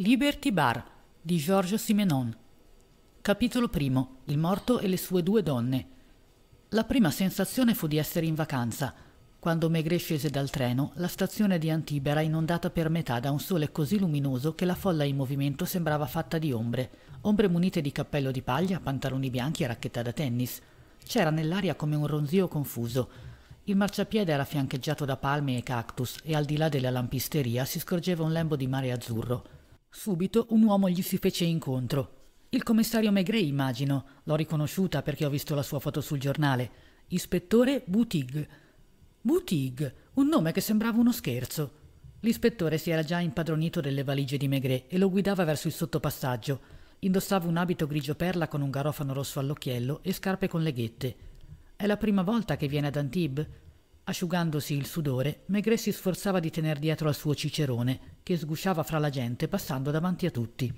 Liberty Bar di Georges Simenon. Capitolo primo. Il morto e le sue due donne. La prima sensazione fu di essere in vacanza. Quando Megre scese dal treno, la stazione di Antibia era inondata per metà da un sole così luminoso che la folla in movimento sembrava fatta di ombre, ombre munite di cappello di paglia, pantaloni bianchi e racchetta da tennis. C'era nell'aria come un ronzio confuso, il marciapiede era fiancheggiato da palme e cactus e al di là della lampisteria si scorgeva un lembo di mare azzurro. Subito un uomo gli si fece incontro. Il commissario Maigret, immagino, l'ho riconosciuta perché ho visto la sua foto sul giornale. Ispettore Boutig. Boutig, un nome che sembrava uno scherzo. L'ispettore si era già impadronito delle valigie di Maigret e lo guidava verso il sottopassaggio. Indossava un abito grigio perla con un garofano rosso all'occhiello e scarpe con leghette. È la prima volta che viene ad Antibes? Asciugandosi il sudore, Maigret si sforzava di tener dietro al suo cicerone, che sgusciava fra la gente passando davanti a tutti.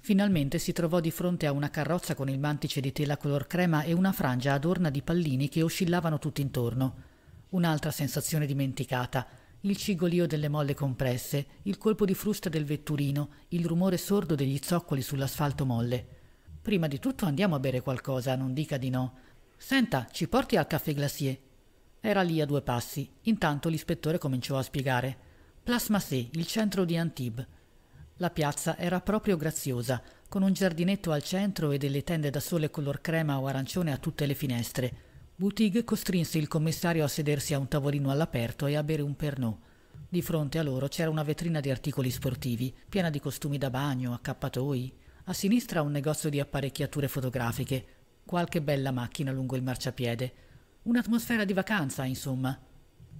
Finalmente si trovò di fronte a una carrozza con il mantice di tela color crema e una frangia adorna di pallini che oscillavano tutt'intorno. Un'altra sensazione dimenticata, il cigolio delle molle compresse, il colpo di frusta del vetturino, il rumore sordo degli zoccoli sull'asfalto molle. Prima di tutto andiamo a bere qualcosa, non dica di no. Senta, ci porti al caffè glacier, era lì a due passi. Intanto l'ispettore cominciò a spiegare. Place Massé, il centro di Antibes. La piazza era proprio graziosa, con un giardinetto al centro e delle tende da sole color crema o arancione a tutte le finestre. Boutig costrinse il commissario a sedersi a un tavolino all'aperto e a bere un pernot. Di fronte a loro c'era una vetrina di articoli sportivi, piena di costumi da bagno, accappatoi. A sinistra un negozio di apparecchiature fotografiche, qualche bella macchina lungo il marciapiede, Un'atmosfera di vacanza, insomma.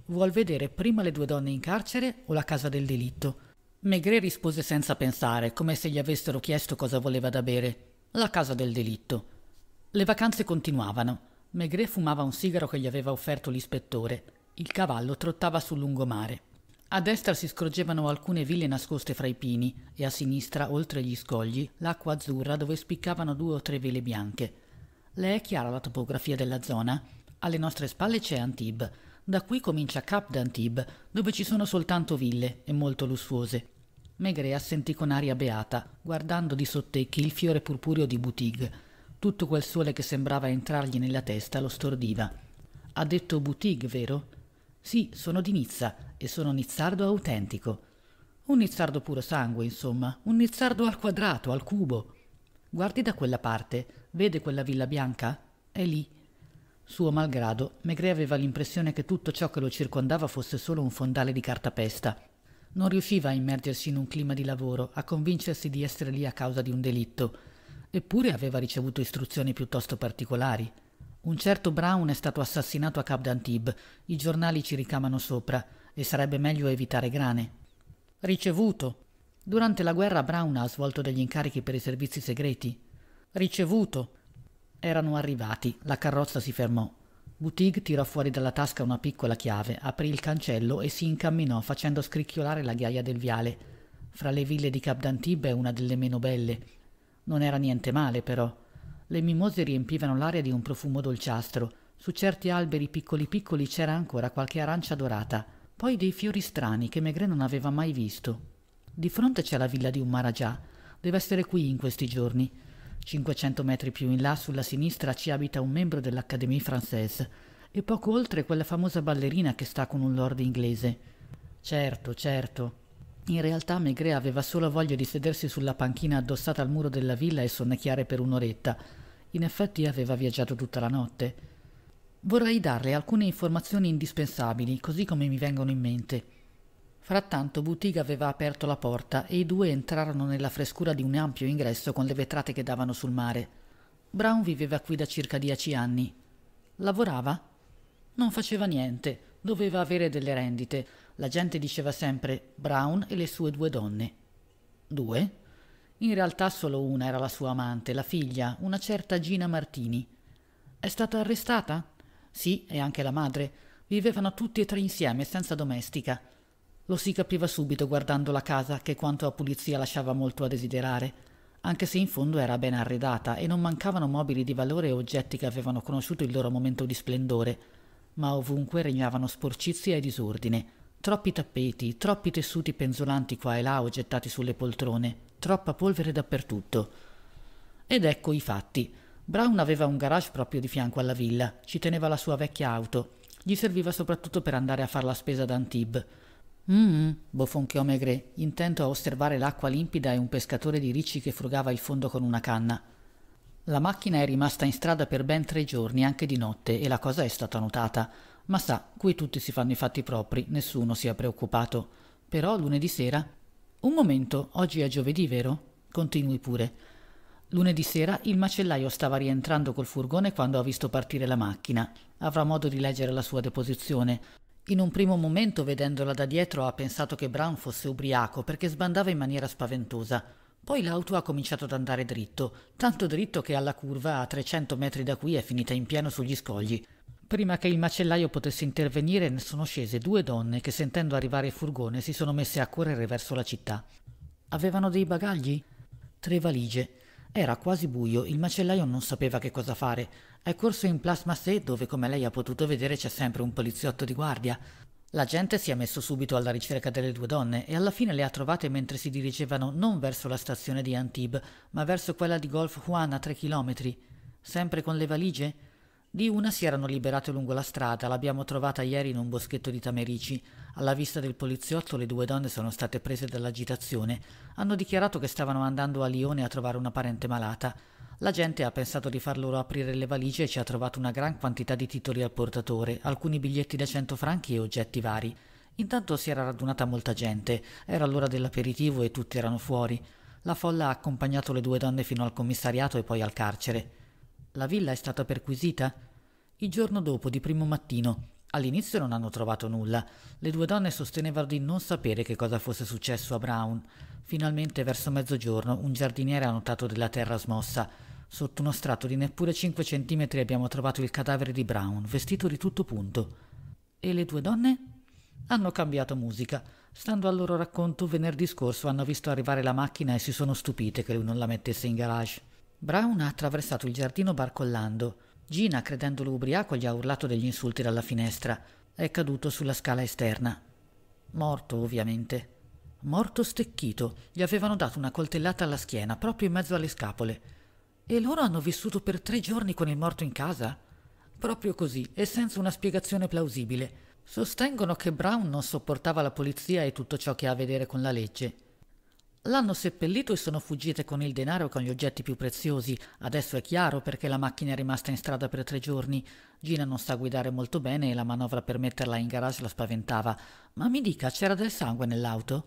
Vuol vedere prima le due donne in carcere o la casa del delitto? Maigret rispose senza pensare, come se gli avessero chiesto cosa voleva da bere. La casa del delitto. Le vacanze continuavano. Maigret fumava un sigaro che gli aveva offerto l'ispettore. Il cavallo trottava sul lungomare. A destra si scorgevano alcune ville nascoste fra i pini e a sinistra, oltre gli scogli, l'acqua azzurra dove spiccavano due o tre vele bianche. Le è chiara la topografia della zona? Alle nostre spalle c'è Antibes. Da qui comincia Cap d'Antibes, dove ci sono soltanto ville e molto lussuose. Maigret assentì con aria beata, guardando di sottecchi il fiore purpureo di Boutig. Tutto quel sole che sembrava entrargli nella testa lo stordiva. Ha detto Boutig, vero? Sì, sono di Nizza e sono nizzardo autentico. Un nizzardo puro sangue, insomma, un nizzardo al quadrato, al cubo. Guardi da quella parte, vede quella villa bianca? È lì, suo malgrado, Maigret aveva l'impressione che tutto ciò che lo circondava fosse solo un fondale di cartapesta. Non riusciva a immergersi in un clima di lavoro, a convincersi di essere lì a causa di un delitto. Eppure aveva ricevuto istruzioni piuttosto particolari. Un certo Brown è stato assassinato a Cap d'Antibes, i giornali ci ricamano sopra, e sarebbe meglio evitare grane. Ricevuto. Durante la guerra Brown ha svolto degli incarichi per i servizi segreti. Ricevuto. Erano arrivati, la carrozza si fermò. Butig tirò fuori dalla tasca una piccola chiave, aprì il cancello e si incamminò facendo scricchiolare la ghiaia del viale. Fra le ville di Capdantib è una delle meno belle. Non era niente male, però. Le mimose riempivano l'aria di un profumo dolciastro. Su certi alberi piccoli piccoli c'era ancora qualche arancia dorata, poi dei fiori strani che Maigret non aveva mai visto. Di fronte c'è la villa di un Marajah. Deve essere qui in questi giorni. 500 metri più in là sulla sinistra ci abita un membro dell'Académie Française e poco oltre quella famosa ballerina che sta con un lord inglese. Certo, certo. In realtà Maigret aveva solo voglia di sedersi sulla panchina addossata al muro della villa e sonnecchiare per un'oretta. In effetti aveva viaggiato tutta la notte. Vorrei darle alcune informazioni indispensabili, così come mi vengono in mente. Frattanto Butiga aveva aperto la porta e i due entrarono nella frescura di un ampio ingresso con le vetrate che davano sul mare. Brown viveva qui da circa dieci anni. Lavorava? Non faceva niente, doveva avere delle rendite. La gente diceva sempre Brown e le sue due donne. Due? In realtà solo una era la sua amante, la figlia, una certa Gina Martini. È stata arrestata? Sì, e anche la madre. Vivevano tutti e tre insieme, senza domestica. Lo si capiva subito guardando la casa che quanto a pulizia lasciava molto a desiderare, anche se in fondo era ben arredata e non mancavano mobili di valore e oggetti che avevano conosciuto il loro momento di splendore, ma ovunque regnavano sporcizia e disordine. Troppi tappeti, troppi tessuti penzolanti qua e là o gettati sulle poltrone, troppa polvere dappertutto. Ed ecco i fatti. Brown aveva un garage proprio di fianco alla villa, ci teneva la sua vecchia auto. Gli serviva soprattutto per andare a far la spesa ad Antibes Mmm, bofonchiò Maigret, intento a osservare l'acqua limpida e un pescatore di ricci che frugava il fondo con una canna. La macchina è rimasta in strada per ben tre giorni, anche di notte, e la cosa è stata notata. Ma sa, qui tutti si fanno i fatti propri, nessuno si è preoccupato. Però lunedì sera. Un momento, oggi è giovedì, vero? Continui pure. Lunedì sera il macellaio stava rientrando col furgone quando ha visto partire la macchina. Avrà modo di leggere la sua deposizione. In un primo momento, vedendola da dietro, ha pensato che Brown fosse ubriaco perché sbandava in maniera spaventosa. Poi l'auto ha cominciato ad andare dritto, tanto dritto che alla curva a 300 metri da qui è finita in pieno sugli scogli. Prima che il macellaio potesse intervenire ne sono scese due donne che sentendo arrivare il furgone si sono messe a correre verso la città. Avevano dei bagagli? Tre valigie. Era quasi buio, il macellaio non sapeva che cosa fare. È corso in plasma sé, dove come lei ha potuto vedere c'è sempre un poliziotto di guardia. La gente si è messo subito alla ricerca delle due donne e alla fine le ha trovate mentre si dirigevano non verso la stazione di Antibes, ma verso quella di Golf Juan a 3 km. Sempre con le valigie? Di una si erano liberate lungo la strada, l'abbiamo trovata ieri in un boschetto di Tamerici. Alla vista del poliziotto le due donne sono state prese dall'agitazione. Hanno dichiarato che stavano andando a Lione a trovare una parente malata. La gente ha pensato di far loro aprire le valigie e ci ha trovato una gran quantità di titoli al portatore, alcuni biglietti da 100 franchi e oggetti vari. Intanto si era radunata molta gente, era l'ora dell'aperitivo e tutti erano fuori. La folla ha accompagnato le due donne fino al commissariato e poi al carcere. La villa è stata perquisita. Il giorno dopo, di primo mattino, All'inizio non hanno trovato nulla. Le due donne sostenevano di non sapere che cosa fosse successo a Brown. Finalmente, verso mezzogiorno, un giardiniere ha notato della terra smossa. Sotto uno strato di neppure 5 centimetri abbiamo trovato il cadavere di Brown, vestito di tutto punto. E le due donne? Hanno cambiato musica. Stando al loro racconto, venerdì scorso hanno visto arrivare la macchina e si sono stupite che lui non la mettesse in garage. Brown ha attraversato il giardino barcollando. Gina, credendolo ubriaco, gli ha urlato degli insulti dalla finestra. È caduto sulla scala esterna. Morto, ovviamente. Morto stecchito. Gli avevano dato una coltellata alla schiena, proprio in mezzo alle scapole. E loro hanno vissuto per tre giorni con il morto in casa? Proprio così, e senza una spiegazione plausibile. Sostengono che Brown non sopportava la polizia e tutto ciò che ha a vedere con la legge. L'hanno seppellito e sono fuggite con il denaro e con gli oggetti più preziosi. Adesso è chiaro perché la macchina è rimasta in strada per tre giorni. Gina non sa guidare molto bene e la manovra per metterla in garage la spaventava. Ma mi dica, c'era del sangue nell'auto?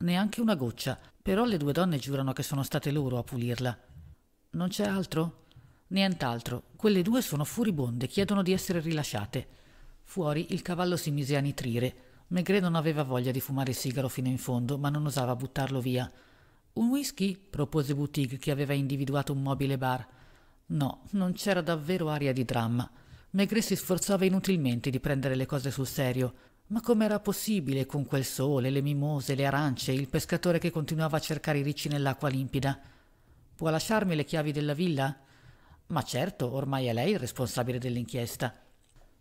Neanche una goccia, però le due donne giurano che sono state loro a pulirla. Non c'è altro? Nient'altro. Quelle due sono furibonde, chiedono di essere rilasciate. Fuori il cavallo si mise a nitrire. Maigret non aveva voglia di fumare il sigaro fino in fondo, ma non osava buttarlo via. Un whisky? propose Boutique, che aveva individuato un mobile bar. No, non c'era davvero aria di dramma. Maigret si sforzava inutilmente di prendere le cose sul serio. Ma com'era possibile con quel sole, le mimose, le arance, il pescatore che continuava a cercare i ricci nell'acqua limpida? Può lasciarmi le chiavi della villa? Ma certo, ormai è lei il responsabile dell'inchiesta.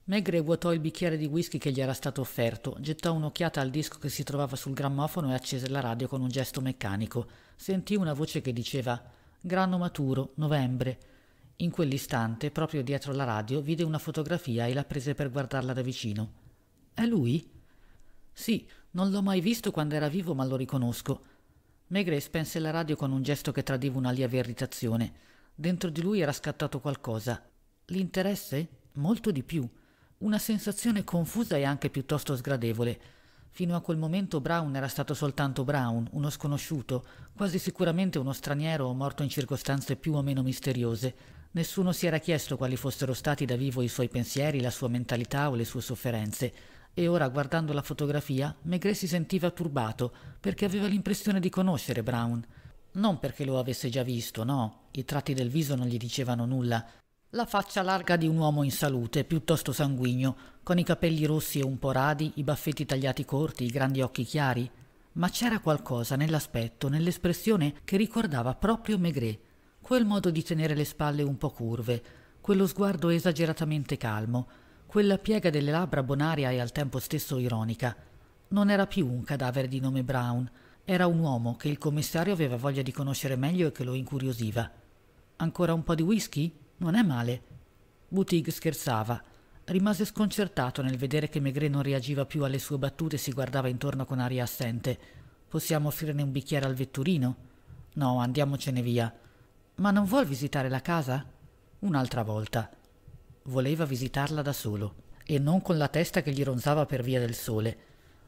Megre vuotò il bicchiere di whisky che gli era stato offerto, gettò un'occhiata al disco che si trovava sul grammofono e accese la radio con un gesto meccanico. Sentì una voce che diceva Grano maturo, novembre. In quell'istante, proprio dietro la radio, vide una fotografia e la prese per guardarla da vicino. È lui? Sì, non l'ho mai visto quando era vivo, ma lo riconosco. Megre spense la radio con un gesto che tradiva una lieve irritazione. Dentro di lui era scattato qualcosa. L'interesse? Molto di più. Una sensazione confusa e anche piuttosto sgradevole. Fino a quel momento Brown era stato soltanto Brown, uno sconosciuto, quasi sicuramente uno straniero morto in circostanze più o meno misteriose. Nessuno si era chiesto quali fossero stati da vivo i suoi pensieri, la sua mentalità o le sue sofferenze. E ora, guardando la fotografia, Maigret si sentiva turbato, perché aveva l'impressione di conoscere Brown. Non perché lo avesse già visto, no, i tratti del viso non gli dicevano nulla, la faccia larga di un uomo in salute, piuttosto sanguigno, con i capelli rossi e un po' radi, i baffetti tagliati corti, i grandi occhi chiari. Ma c'era qualcosa nell'aspetto, nell'espressione, che ricordava proprio Maigret. Quel modo di tenere le spalle un po' curve, quello sguardo esageratamente calmo, quella piega delle labbra bonaria e al tempo stesso ironica. Non era più un cadavere di nome Brown, era un uomo che il commissario aveva voglia di conoscere meglio e che lo incuriosiva. Ancora un po' di whisky? Non è male. Boutig scherzava. Rimase sconcertato nel vedere che Maigret non reagiva più alle sue battute e si guardava intorno con aria assente. Possiamo offrirne un bicchiere al vetturino? No, andiamocene via. Ma non vuol visitare la casa? Un'altra volta. Voleva visitarla da solo, e non con la testa che gli ronzava per via del sole.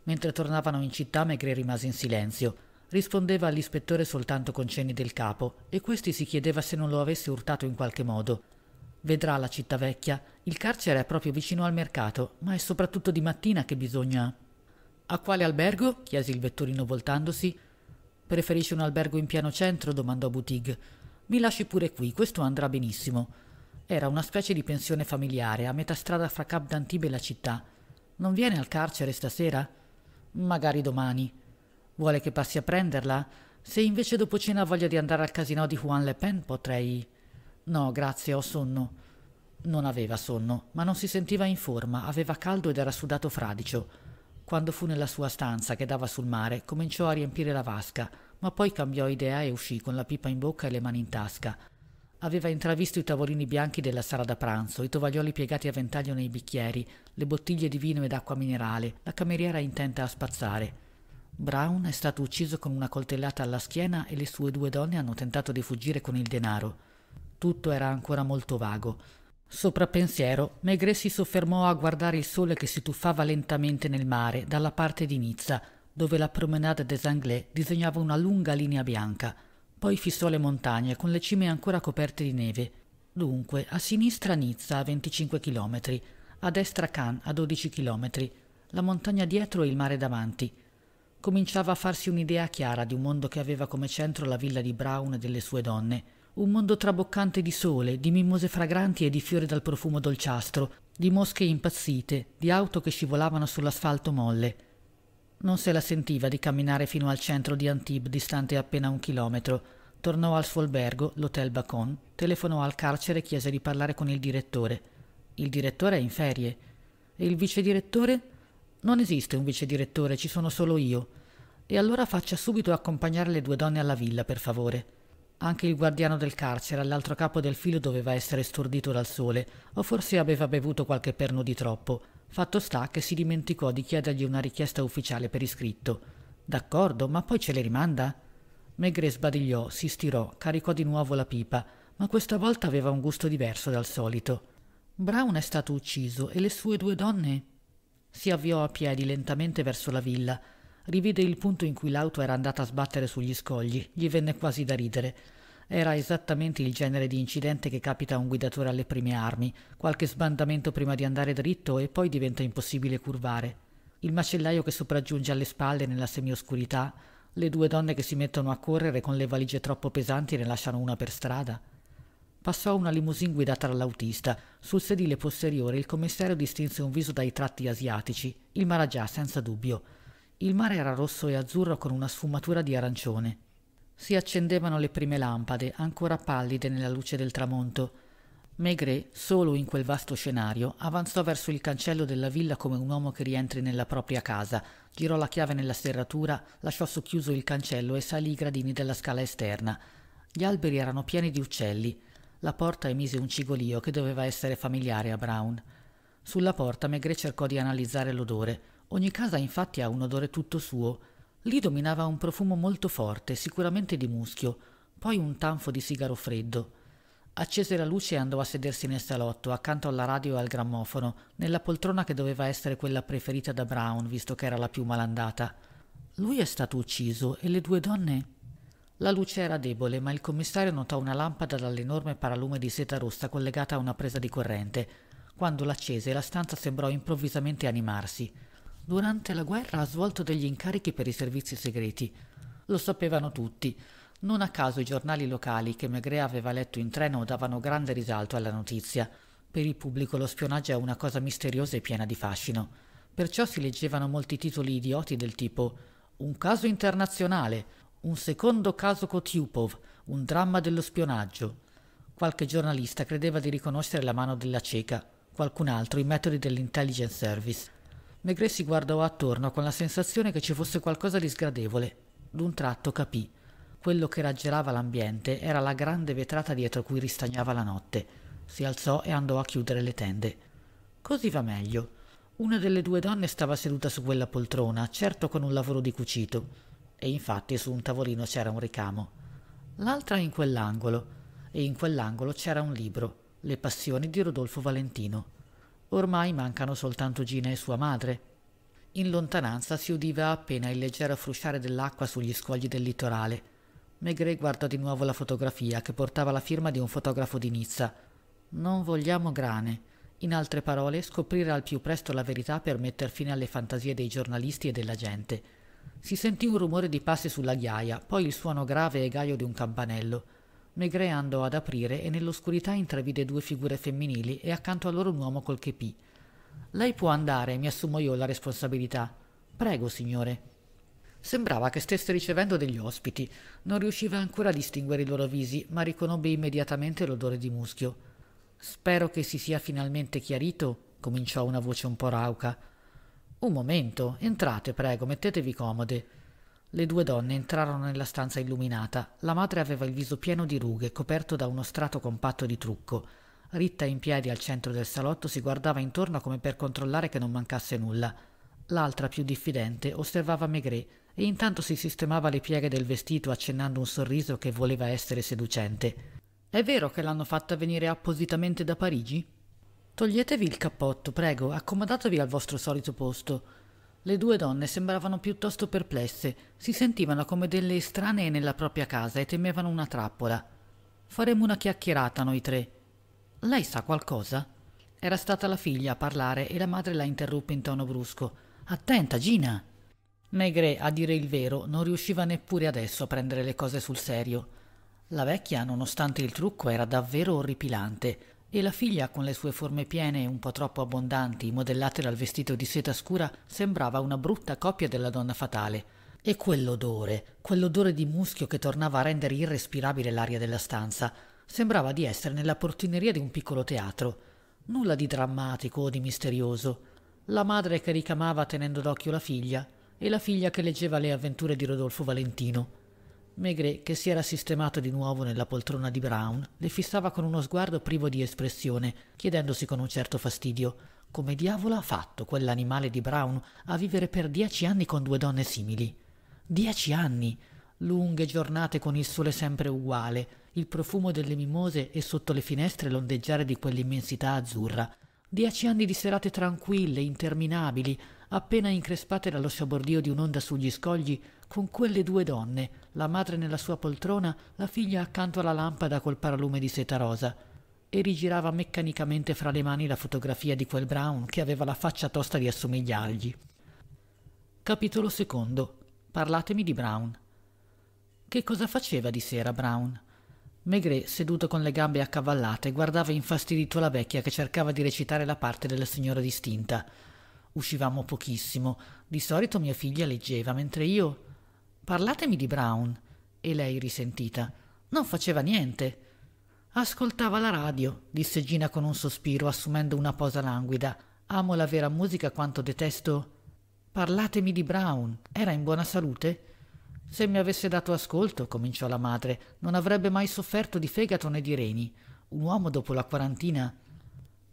Mentre tornavano in città, Maigret rimase in silenzio rispondeva all'ispettore soltanto con cenni del capo e questi si chiedeva se non lo avesse urtato in qualche modo. Vedrà la città vecchia, il carcere è proprio vicino al mercato, ma è soprattutto di mattina che bisogna. A quale albergo? chiese il vetturino voltandosi. Preferisce un albergo in piano centro? domandò Butig. Mi lasci pure qui, questo andrà benissimo. Era una specie di pensione familiare, a metà strada fra Cap d'Antibes e la città. Non viene al carcere stasera? Magari domani. Vuole che passi a prenderla? Se invece dopo cena ha voglia di andare al casino di Juan Le Pen potrei... No, grazie, ho sonno. Non aveva sonno, ma non si sentiva in forma, aveva caldo ed era sudato fradicio. Quando fu nella sua stanza che dava sul mare, cominciò a riempire la vasca, ma poi cambiò idea e uscì con la pipa in bocca e le mani in tasca. Aveva intravisto i tavolini bianchi della sala da pranzo, i tovaglioli piegati a ventaglio nei bicchieri, le bottiglie di vino ed acqua minerale, la cameriera intenta a spazzare. Brown è stato ucciso con una coltellata alla schiena e le sue due donne hanno tentato di fuggire con il denaro. Tutto era ancora molto vago. Sopra pensiero, Maigret si soffermò a guardare il sole che si tuffava lentamente nel mare dalla parte di Nizza, dove la promenade des Anglais disegnava una lunga linea bianca. Poi fissò le montagne con le cime ancora coperte di neve. Dunque, a sinistra Nizza a 25 chilometri, a destra Cannes a 12 chilometri, la montagna dietro e il mare davanti cominciava a farsi un'idea chiara di un mondo che aveva come centro la villa di Brown e delle sue donne, un mondo traboccante di sole, di mimose fragranti e di fiori dal profumo dolciastro, di mosche impazzite, di auto che scivolavano sull'asfalto molle. Non se la sentiva di camminare fino al centro di Antibes, distante appena un chilometro. Tornò al suo albergo, l'Hotel Bacon, telefonò al carcere e chiese di parlare con il direttore. Il direttore è in ferie. E il vice direttore? Non esiste un vice direttore, ci sono solo io. E allora faccia subito accompagnare le due donne alla villa, per favore. Anche il guardiano del carcere all'altro capo del filo doveva essere stordito dal sole, o forse aveva bevuto qualche perno di troppo. Fatto sta che si dimenticò di chiedergli una richiesta ufficiale per iscritto. D'accordo, ma poi ce le rimanda? Megre sbadigliò, si stirò, caricò di nuovo la pipa, ma questa volta aveva un gusto diverso dal solito. Brown è stato ucciso e le sue due donne si avviò a piedi lentamente verso la villa. Rivide il punto in cui l'auto era andata a sbattere sugli scogli. Gli venne quasi da ridere. Era esattamente il genere di incidente che capita a un guidatore alle prime armi. Qualche sbandamento prima di andare dritto e poi diventa impossibile curvare. Il macellaio che sopraggiunge alle spalle nella semioscurità, le due donne che si mettono a correre con le valigie troppo pesanti e ne lasciano una per strada. Passò una limousine guidata dall'autista. Sul sedile posteriore il commissario distinse un viso dai tratti asiatici, il Maragià senza dubbio. Il mare era rosso e azzurro con una sfumatura di arancione. Si accendevano le prime lampade, ancora pallide nella luce del tramonto. Maigret, solo in quel vasto scenario, avanzò verso il cancello della villa come un uomo che rientri nella propria casa, girò la chiave nella serratura, lasciò socchiuso il cancello e salì i gradini della scala esterna. Gli alberi erano pieni di uccelli. La porta emise un cigolio che doveva essere familiare a Brown. Sulla porta Maigret cercò di analizzare l'odore. Ogni casa infatti ha un odore tutto suo. Lì dominava un profumo molto forte, sicuramente di muschio, poi un tanfo di sigaro freddo. Accese la luce e andò a sedersi nel salotto, accanto alla radio e al grammofono, nella poltrona che doveva essere quella preferita da Brown, visto che era la più malandata. Lui è stato ucciso e le due donne la luce era debole, ma il commissario notò una lampada dall'enorme paralume di seta rossa collegata a una presa di corrente. Quando l'accese, la stanza sembrò improvvisamente animarsi. Durante la guerra ha svolto degli incarichi per i servizi segreti. Lo sapevano tutti. Non a caso i giornali locali che Maigret aveva letto in treno davano grande risalto alla notizia. Per il pubblico lo spionaggio è una cosa misteriosa e piena di fascino. Perciò si leggevano molti titoli idioti del tipo Un caso internazionale, un secondo caso Kotyupov, un dramma dello spionaggio. Qualche giornalista credeva di riconoscere la mano della cieca, qualcun altro i metodi dell'intelligence service. Maigret si guardò attorno con la sensazione che ci fosse qualcosa di sgradevole. D'un tratto capì. Quello che raggelava l'ambiente era la grande vetrata dietro cui ristagnava la notte. Si alzò e andò a chiudere le tende. Così va meglio. Una delle due donne stava seduta su quella poltrona, certo con un lavoro di cucito e infatti su un tavolino c'era un ricamo, l'altra in quell'angolo, e in quell'angolo c'era un libro, Le passioni di Rodolfo Valentino. Ormai mancano soltanto Gina e sua madre. In lontananza si udiva appena il leggero frusciare dell'acqua sugli scogli del litorale. Maigret guardò di nuovo la fotografia che portava la firma di un fotografo di Nizza. Non vogliamo grane. In altre parole, scoprire al più presto la verità per metter fine alle fantasie dei giornalisti e della gente. Si sentì un rumore di passi sulla ghiaia, poi il suono grave e gaio di un campanello. Maigret andò ad aprire e nell'oscurità intravide due figure femminili e accanto a loro un uomo col chepì. Lei può andare, mi assumo io la responsabilità. Prego, signore. Sembrava che stesse ricevendo degli ospiti. Non riusciva ancora a distinguere i loro visi, ma riconobbe immediatamente l'odore di muschio. Spero che si sia finalmente chiarito, cominciò una voce un po' rauca. Un momento, entrate, prego, mettetevi comode. Le due donne entrarono nella stanza illuminata. La madre aveva il viso pieno di rughe, coperto da uno strato compatto di trucco. Ritta in piedi al centro del salotto si guardava intorno come per controllare che non mancasse nulla. L'altra, più diffidente, osservava Maigret e intanto si sistemava le pieghe del vestito accennando un sorriso che voleva essere seducente. È vero che l'hanno fatta venire appositamente da Parigi? Toglietevi il cappotto, prego, accomodatevi al vostro solito posto. Le due donne sembravano piuttosto perplesse, si sentivano come delle estranee nella propria casa e temevano una trappola. Faremo una chiacchierata noi tre. Lei sa qualcosa? Era stata la figlia a parlare e la madre la interruppe in tono brusco. Attenta, Gina! Negre, a dire il vero, non riusciva neppure adesso a prendere le cose sul serio. La vecchia, nonostante il trucco, era davvero orripilante e la figlia, con le sue forme piene e un po' troppo abbondanti, modellate dal vestito di seta scura, sembrava una brutta copia della donna fatale. E quell'odore, quell'odore di muschio che tornava a rendere irrespirabile l'aria della stanza, sembrava di essere nella portineria di un piccolo teatro. Nulla di drammatico o di misterioso. La madre che ricamava tenendo d'occhio la figlia, e la figlia che leggeva le avventure di Rodolfo Valentino. Maigret, che si era sistemato di nuovo nella poltrona di Brown, le fissava con uno sguardo privo di espressione, chiedendosi con un certo fastidio come diavolo ha fatto quell'animale di Brown a vivere per dieci anni con due donne simili. Dieci anni! Lunghe giornate con il sole sempre uguale, il profumo delle mimose e sotto le finestre l'ondeggiare di quell'immensità azzurra. Dieci anni di serate tranquille, interminabili, appena increspate dallo sciabordio di un'onda sugli scogli, con quelle due donne, la madre nella sua poltrona, la figlia accanto alla lampada col paralume di seta rosa, e rigirava meccanicamente fra le mani la fotografia di quel Brown che aveva la faccia tosta di assomigliargli. Capitolo secondo. Parlatemi di Brown. Che cosa faceva di sera Brown? Maigret, seduto con le gambe accavallate, guardava infastidito la vecchia che cercava di recitare la parte della signora distinta. Uscivamo pochissimo. Di solito mia figlia leggeva, mentre io. Parlatemi di Brown. E lei risentita. Non faceva niente. Ascoltava la radio, disse Gina con un sospiro, assumendo una posa languida. Amo la vera musica quanto detesto. Parlatemi di Brown. Era in buona salute? Se mi avesse dato ascolto, cominciò la madre, non avrebbe mai sofferto di fegato né di reni. Un uomo dopo la quarantina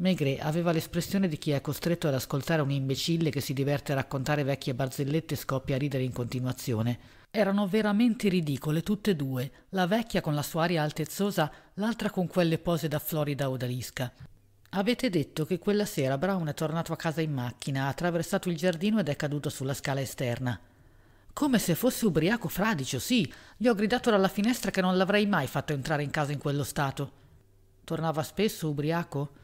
Maigret aveva l'espressione di chi è costretto ad ascoltare un imbecille che si diverte a raccontare vecchie barzellette e scoppia a ridere in continuazione. Erano veramente ridicole tutte e due, la vecchia con la sua aria altezzosa, l'altra con quelle pose da Florida odalisca. Avete detto che quella sera Brown è tornato a casa in macchina, ha attraversato il giardino ed è caduto sulla scala esterna. Come se fosse ubriaco fradicio, sì. Gli ho gridato dalla finestra che non l'avrei mai fatto entrare in casa in quello stato. Tornava spesso ubriaco?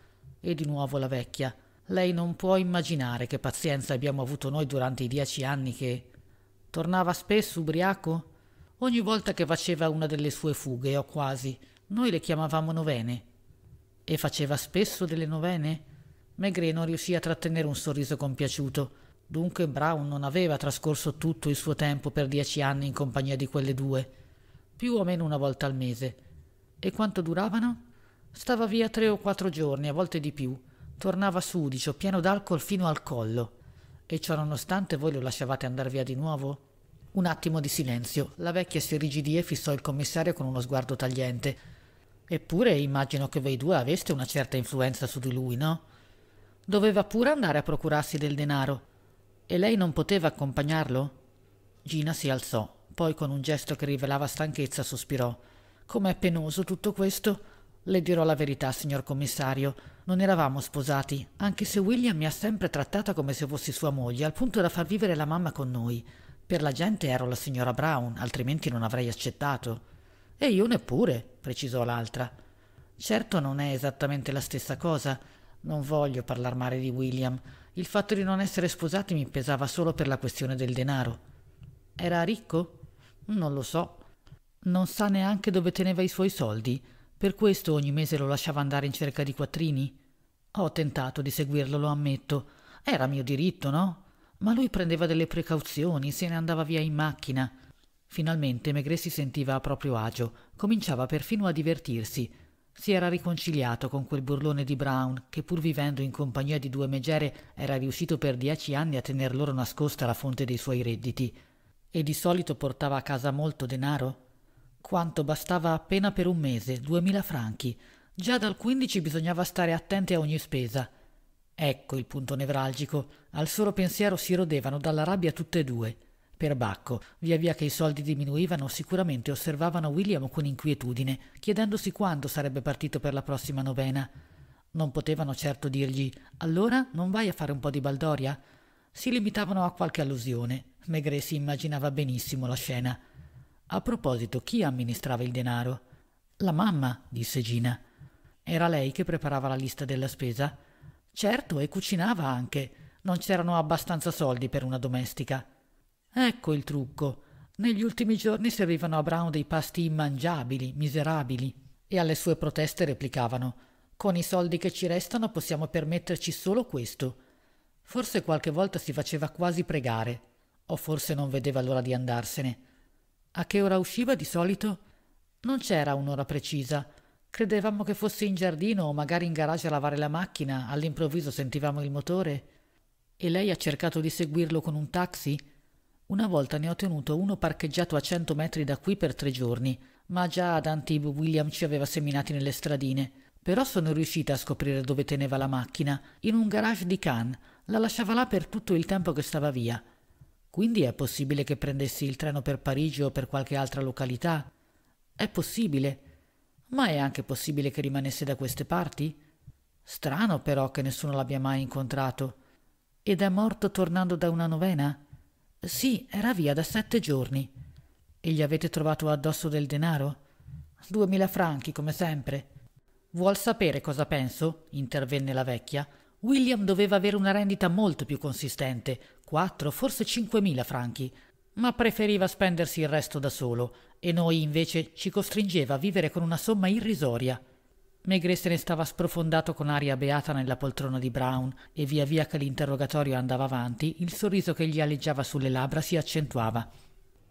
e di nuovo la vecchia. Lei non può immaginare che pazienza abbiamo avuto noi durante i dieci anni che... Tornava spesso ubriaco? Ogni volta che faceva una delle sue fughe, o quasi, noi le chiamavamo novene. E faceva spesso delle novene? Maigret non riuscì a trattenere un sorriso compiaciuto. Dunque Brown non aveva trascorso tutto il suo tempo per dieci anni in compagnia di quelle due, più o meno una volta al mese. E quanto duravano? Stava via tre o quattro giorni, a volte di più. Tornava sudicio, pieno d'alcol fino al collo. E ciò nonostante voi lo lasciavate andare via di nuovo? Un attimo di silenzio. La vecchia si rigidì e fissò il commissario con uno sguardo tagliente. Eppure immagino che voi due aveste una certa influenza su di lui, no? Doveva pure andare a procurarsi del denaro. E lei non poteva accompagnarlo? Gina si alzò, poi con un gesto che rivelava stanchezza sospirò. Com'è penoso tutto questo? Le dirò la verità, signor commissario. Non eravamo sposati, anche se William mi ha sempre trattata come se fossi sua moglie, al punto da far vivere la mamma con noi. Per la gente ero la signora Brown, altrimenti non avrei accettato. E io neppure, precisò l'altra. Certo non è esattamente la stessa cosa. Non voglio parlar male di William. Il fatto di non essere sposati mi pesava solo per la questione del denaro. Era ricco? Non lo so. Non sa neanche dove teneva i suoi soldi? Per questo ogni mese lo lasciava andare in cerca di quattrini. Ho tentato di seguirlo, lo ammetto. Era mio diritto, no? Ma lui prendeva delle precauzioni, se ne andava via in macchina. Finalmente Megre si sentiva a proprio agio, cominciava perfino a divertirsi. Si era riconciliato con quel burlone di Brown, che pur vivendo in compagnia di due megere era riuscito per dieci anni a tener loro nascosta la fonte dei suoi redditi. E di solito portava a casa molto denaro? Quanto bastava appena per un mese, duemila franchi. Già dal 15 bisognava stare attenti a ogni spesa. Ecco il punto nevralgico. Al solo pensiero si rodevano dalla rabbia tutte e due. Perbacco, via via che i soldi diminuivano, sicuramente osservavano William con inquietudine, chiedendosi quando sarebbe partito per la prossima novena. Non potevano certo dirgli Allora non vai a fare un po' di baldoria? Si limitavano a qualche allusione. Maigret si immaginava benissimo la scena. A proposito, chi amministrava il denaro? La mamma, disse Gina. Era lei che preparava la lista della spesa? Certo, e cucinava anche. Non c'erano abbastanza soldi per una domestica. Ecco il trucco. Negli ultimi giorni servivano a Brown dei pasti immangiabili, miserabili, e alle sue proteste replicavano Con i soldi che ci restano possiamo permetterci solo questo. Forse qualche volta si faceva quasi pregare, o forse non vedeva l'ora di andarsene. A che ora usciva di solito? Non c'era un'ora precisa. Credevamo che fosse in giardino o magari in garage a lavare la macchina, all'improvviso sentivamo il motore. E lei ha cercato di seguirlo con un taxi? Una volta ne ho tenuto uno parcheggiato a cento metri da qui per tre giorni, ma già ad Antib William ci aveva seminati nelle stradine. Però sono riuscita a scoprire dove teneva la macchina, in un garage di Cannes. La lasciava là per tutto il tempo che stava via. Quindi è possibile che prendessi il treno per Parigi o per qualche altra località? È possibile. Ma è anche possibile che rimanesse da queste parti? Strano però che nessuno l'abbia mai incontrato. Ed è morto tornando da una novena? Sì, era via da sette giorni. E gli avete trovato addosso del denaro? Duemila franchi, come sempre. Vuol sapere cosa penso? intervenne la vecchia. William doveva avere una rendita molto più consistente, quattro, forse cinquemila franchi, ma preferiva spendersi il resto da solo e noi invece ci costringeva a vivere con una somma irrisoria. Megre se ne stava sprofondato con aria beata nella poltrona di Brown e via via che l'interrogatorio andava avanti, il sorriso che gli aleggiava sulle labbra si accentuava.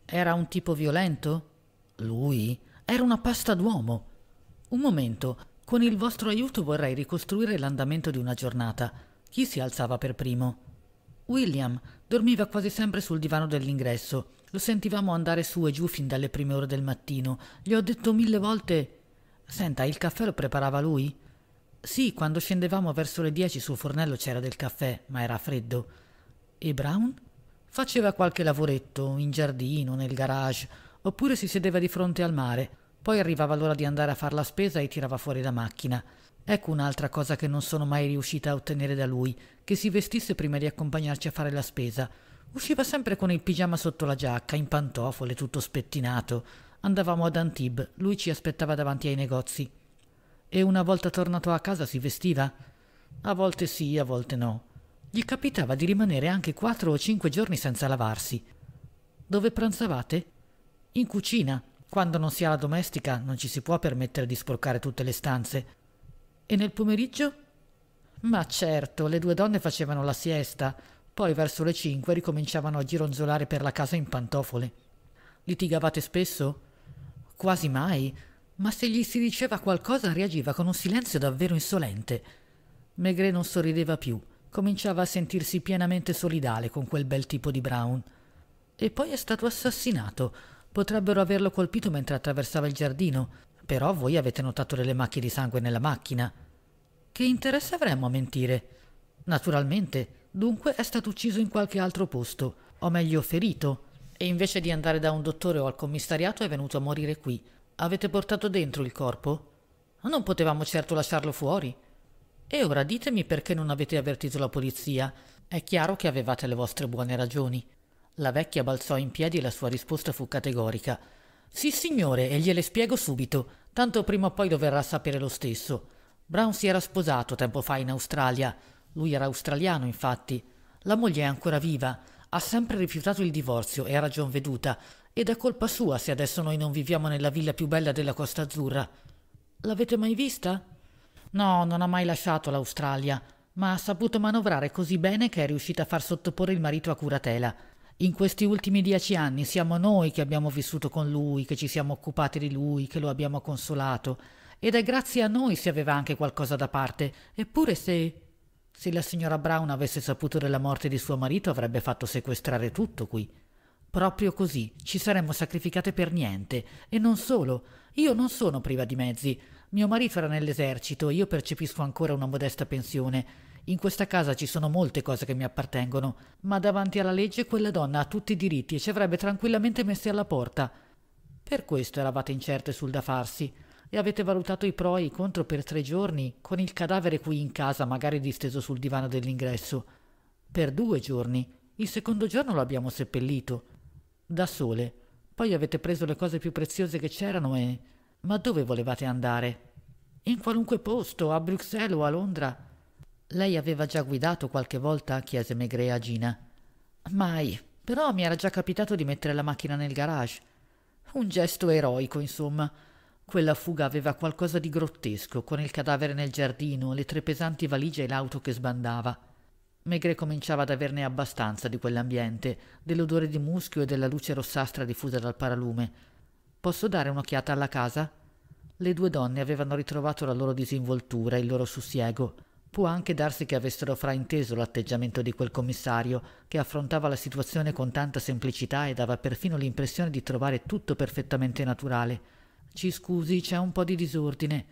Era un tipo violento? Lui era una pasta d'uomo. Un momento, con il vostro aiuto vorrei ricostruire l'andamento di una giornata. Chi si alzava per primo? William dormiva quasi sempre sul divano dell'ingresso. Lo sentivamo andare su e giù fin dalle prime ore del mattino. Gli ho detto mille volte Senta, il caffè lo preparava lui? Sì, quando scendevamo verso le dieci sul fornello c'era del caffè, ma era freddo. E Brown? Faceva qualche lavoretto, in giardino, nel garage, oppure si sedeva di fronte al mare. Poi arrivava l'ora di andare a far la spesa e tirava fuori la macchina. Ecco un'altra cosa che non sono mai riuscita a ottenere da lui, che si vestisse prima di accompagnarci a fare la spesa. Usciva sempre con il pigiama sotto la giacca, in pantofole, tutto spettinato. Andavamo ad Antib, lui ci aspettava davanti ai negozi. E una volta tornato a casa si vestiva? A volte sì, a volte no. Gli capitava di rimanere anche quattro o cinque giorni senza lavarsi. Dove pranzavate? In cucina. Quando non si ha la domestica non ci si può permettere di sporcare tutte le stanze. E nel pomeriggio? Ma certo, le due donne facevano la siesta, poi verso le cinque ricominciavano a gironzolare per la casa in pantofole. Litigavate spesso? Quasi mai, ma se gli si diceva qualcosa reagiva con un silenzio davvero insolente. Maigret non sorrideva più, cominciava a sentirsi pienamente solidale con quel bel tipo di Brown. E poi è stato assassinato. Potrebbero averlo colpito mentre attraversava il giardino. Però voi avete notato delle macchie di sangue nella macchina. Che interesse avremmo a mentire? Naturalmente, dunque è stato ucciso in qualche altro posto, o meglio ferito. E invece di andare da un dottore o al commissariato è venuto a morire qui. Avete portato dentro il corpo? Non potevamo certo lasciarlo fuori. E ora ditemi perché non avete avvertito la polizia. È chiaro che avevate le vostre buone ragioni. La vecchia balzò in piedi e la sua risposta fu categorica. Sì signore, e gliele spiego subito, tanto prima o poi dovrà sapere lo stesso. Brown si era sposato tempo fa in Australia, lui era australiano infatti. La moglie è ancora viva, ha sempre rifiutato il divorzio e ha ragion veduta, ed è colpa sua se adesso noi non viviamo nella villa più bella della Costa Azzurra. L'avete mai vista? No, non ha mai lasciato l'Australia, ma ha saputo manovrare così bene che è riuscita a far sottoporre il marito a curatela in questi ultimi dieci anni siamo noi che abbiamo vissuto con lui, che ci siamo occupati di lui, che lo abbiamo consolato. Ed è grazie a noi se aveva anche qualcosa da parte. Eppure se... Se la signora Brown avesse saputo della morte di suo marito avrebbe fatto sequestrare tutto qui. Proprio così ci saremmo sacrificate per niente. E non solo. Io non sono priva di mezzi. Mio marito era nell'esercito, io percepisco ancora una modesta pensione in questa casa ci sono molte cose che mi appartengono, ma davanti alla legge quella donna ha tutti i diritti e ci avrebbe tranquillamente messi alla porta. Per questo eravate incerte sul da farsi e avete valutato i pro e i contro per tre giorni, con il cadavere qui in casa magari disteso sul divano dell'ingresso. Per due giorni. Il secondo giorno l'abbiamo seppellito. Da sole. Poi avete preso le cose più preziose che c'erano e... Ma dove volevate andare? In qualunque posto, a Bruxelles o a Londra. Lei aveva già guidato qualche volta? chiese Maigret a Gina. Mai, però mi era già capitato di mettere la macchina nel garage. Un gesto eroico, insomma. Quella fuga aveva qualcosa di grottesco, con il cadavere nel giardino, le tre pesanti valigie e l'auto che sbandava. Maigret cominciava ad averne abbastanza di quell'ambiente, dell'odore di muschio e della luce rossastra diffusa dal paralume. Posso dare un'occhiata alla casa? Le due donne avevano ritrovato la loro disinvoltura, il loro sussiego. Può anche darsi che avessero frainteso l'atteggiamento di quel commissario, che affrontava la situazione con tanta semplicità e dava perfino l'impressione di trovare tutto perfettamente naturale. Ci scusi, c'è un po' di disordine.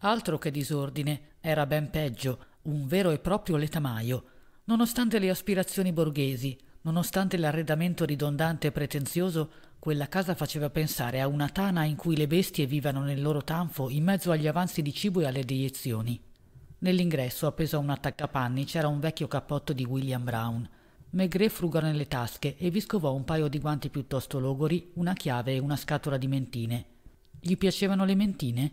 Altro che disordine, era ben peggio, un vero e proprio letamaio. Nonostante le aspirazioni borghesi, nonostante l'arredamento ridondante e pretenzioso, quella casa faceva pensare a una tana in cui le bestie vivano nel loro tanfo in mezzo agli avanzi di cibo e alle deiezioni. Nell'ingresso, appeso a un attaccapanni, c'era un vecchio cappotto di William Brown. Maigret frugò nelle tasche e vi scovò un paio di guanti piuttosto logori, una chiave e una scatola di mentine. Gli piacevano le mentine?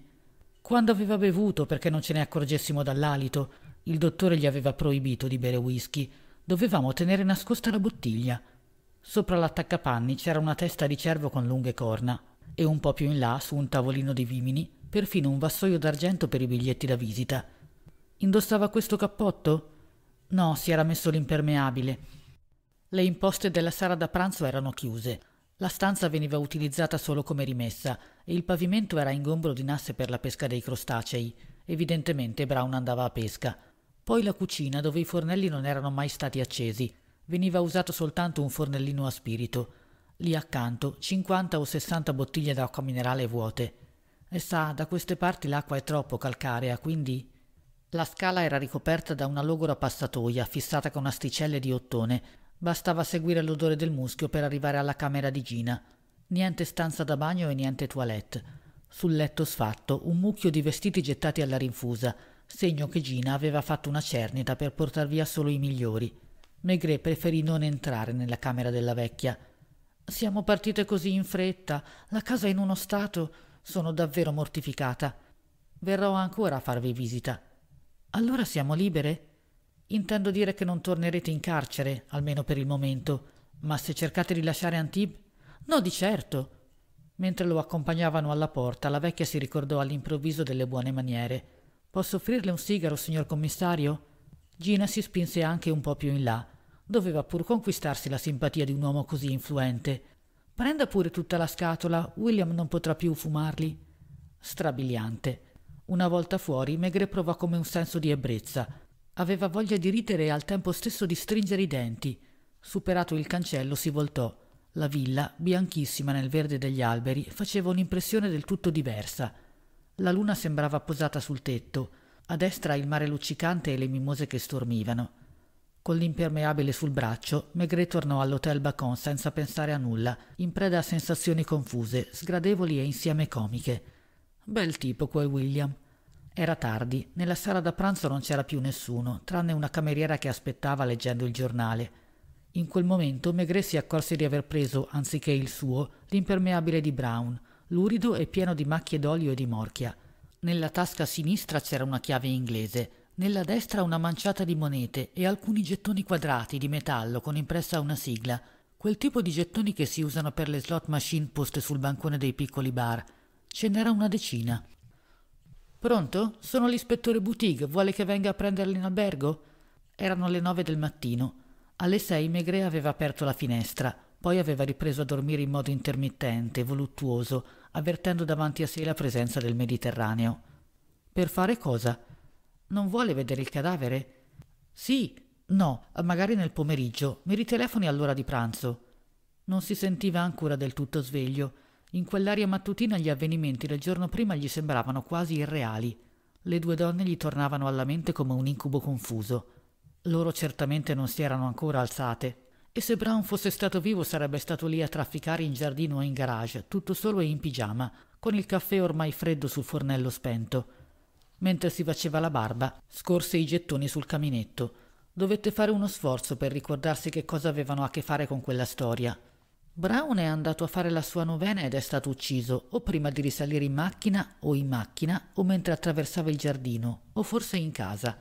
Quando aveva bevuto, perché non ce ne accorgessimo dall'alito, il dottore gli aveva proibito di bere whisky. Dovevamo tenere nascosta la bottiglia. Sopra l'attaccapanni c'era una testa di cervo con lunghe corna e un po' più in là, su un tavolino di vimini, perfino un vassoio d'argento per i biglietti da visita. Indossava questo cappotto? No, si era messo l'impermeabile. Le imposte della sala da pranzo erano chiuse. La stanza veniva utilizzata solo come rimessa e il pavimento era ingombro di nasse per la pesca dei crostacei. Evidentemente Brown andava a pesca. Poi la cucina, dove i fornelli non erano mai stati accesi. Veniva usato soltanto un fornellino a spirito. Lì accanto, 50 o 60 bottiglie d'acqua minerale vuote. E sa, da queste parti l'acqua è troppo calcarea, quindi la scala era ricoperta da una logora passatoia fissata con asticelle di ottone. Bastava seguire l'odore del muschio per arrivare alla camera di Gina. Niente stanza da bagno e niente toilette. Sul letto sfatto un mucchio di vestiti gettati alla rinfusa, segno che Gina aveva fatto una cernita per portar via solo i migliori. Maigret preferì non entrare nella camera della vecchia. Siamo partite così in fretta, la casa è in uno stato. Sono davvero mortificata. Verrò ancora a farvi visita allora siamo libere? Intendo dire che non tornerete in carcere, almeno per il momento, ma se cercate di lasciare Antibes? No, di certo. Mentre lo accompagnavano alla porta, la vecchia si ricordò all'improvviso delle buone maniere. Posso offrirle un sigaro, signor commissario? Gina si spinse anche un po' più in là. Doveva pur conquistarsi la simpatia di un uomo così influente. Prenda pure tutta la scatola, William non potrà più fumarli. Strabiliante. Una volta fuori, Megre provò come un senso di ebbrezza. Aveva voglia di ridere e al tempo stesso di stringere i denti. Superato il cancello, si voltò. La villa, bianchissima nel verde degli alberi, faceva un'impressione del tutto diversa. La luna sembrava posata sul tetto, a destra il mare luccicante e le mimose che stormivano. Con l'impermeabile sul braccio, Maigret tornò all'hotel Bacon senza pensare a nulla, in preda a sensazioni confuse, sgradevoli e insieme comiche. Bel tipo quel William. Era tardi, nella sala da pranzo non c'era più nessuno, tranne una cameriera che aspettava leggendo il giornale. In quel momento Maigret si accorse di aver preso, anziché il suo, l'impermeabile di Brown, lurido e pieno di macchie d'olio e di morchia. Nella tasca sinistra c'era una chiave inglese, nella destra una manciata di monete e alcuni gettoni quadrati di metallo con impressa una sigla, quel tipo di gettoni che si usano per le slot machine poste sul bancone dei piccoli bar. Ce n'era una decina. Pronto? Sono l'ispettore Boutique, vuole che venga a prenderla in albergo? Erano le nove del mattino. Alle sei Maigret aveva aperto la finestra, poi aveva ripreso a dormire in modo intermittente, voluttuoso, avvertendo davanti a sé la presenza del Mediterraneo. Per fare cosa? Non vuole vedere il cadavere? Sì, no, magari nel pomeriggio. Mi ritelefoni all'ora di pranzo. Non si sentiva ancora del tutto sveglio in quell'aria mattutina gli avvenimenti del giorno prima gli sembravano quasi irreali. Le due donne gli tornavano alla mente come un incubo confuso. Loro certamente non si erano ancora alzate. E se Brown fosse stato vivo sarebbe stato lì a trafficare in giardino o in garage, tutto solo e in pigiama, con il caffè ormai freddo sul fornello spento. Mentre si faceva la barba, scorse i gettoni sul caminetto. Dovette fare uno sforzo per ricordarsi che cosa avevano a che fare con quella storia. Brown è andato a fare la sua novena ed è stato ucciso o prima di risalire in macchina o in macchina o mentre attraversava il giardino o forse in casa.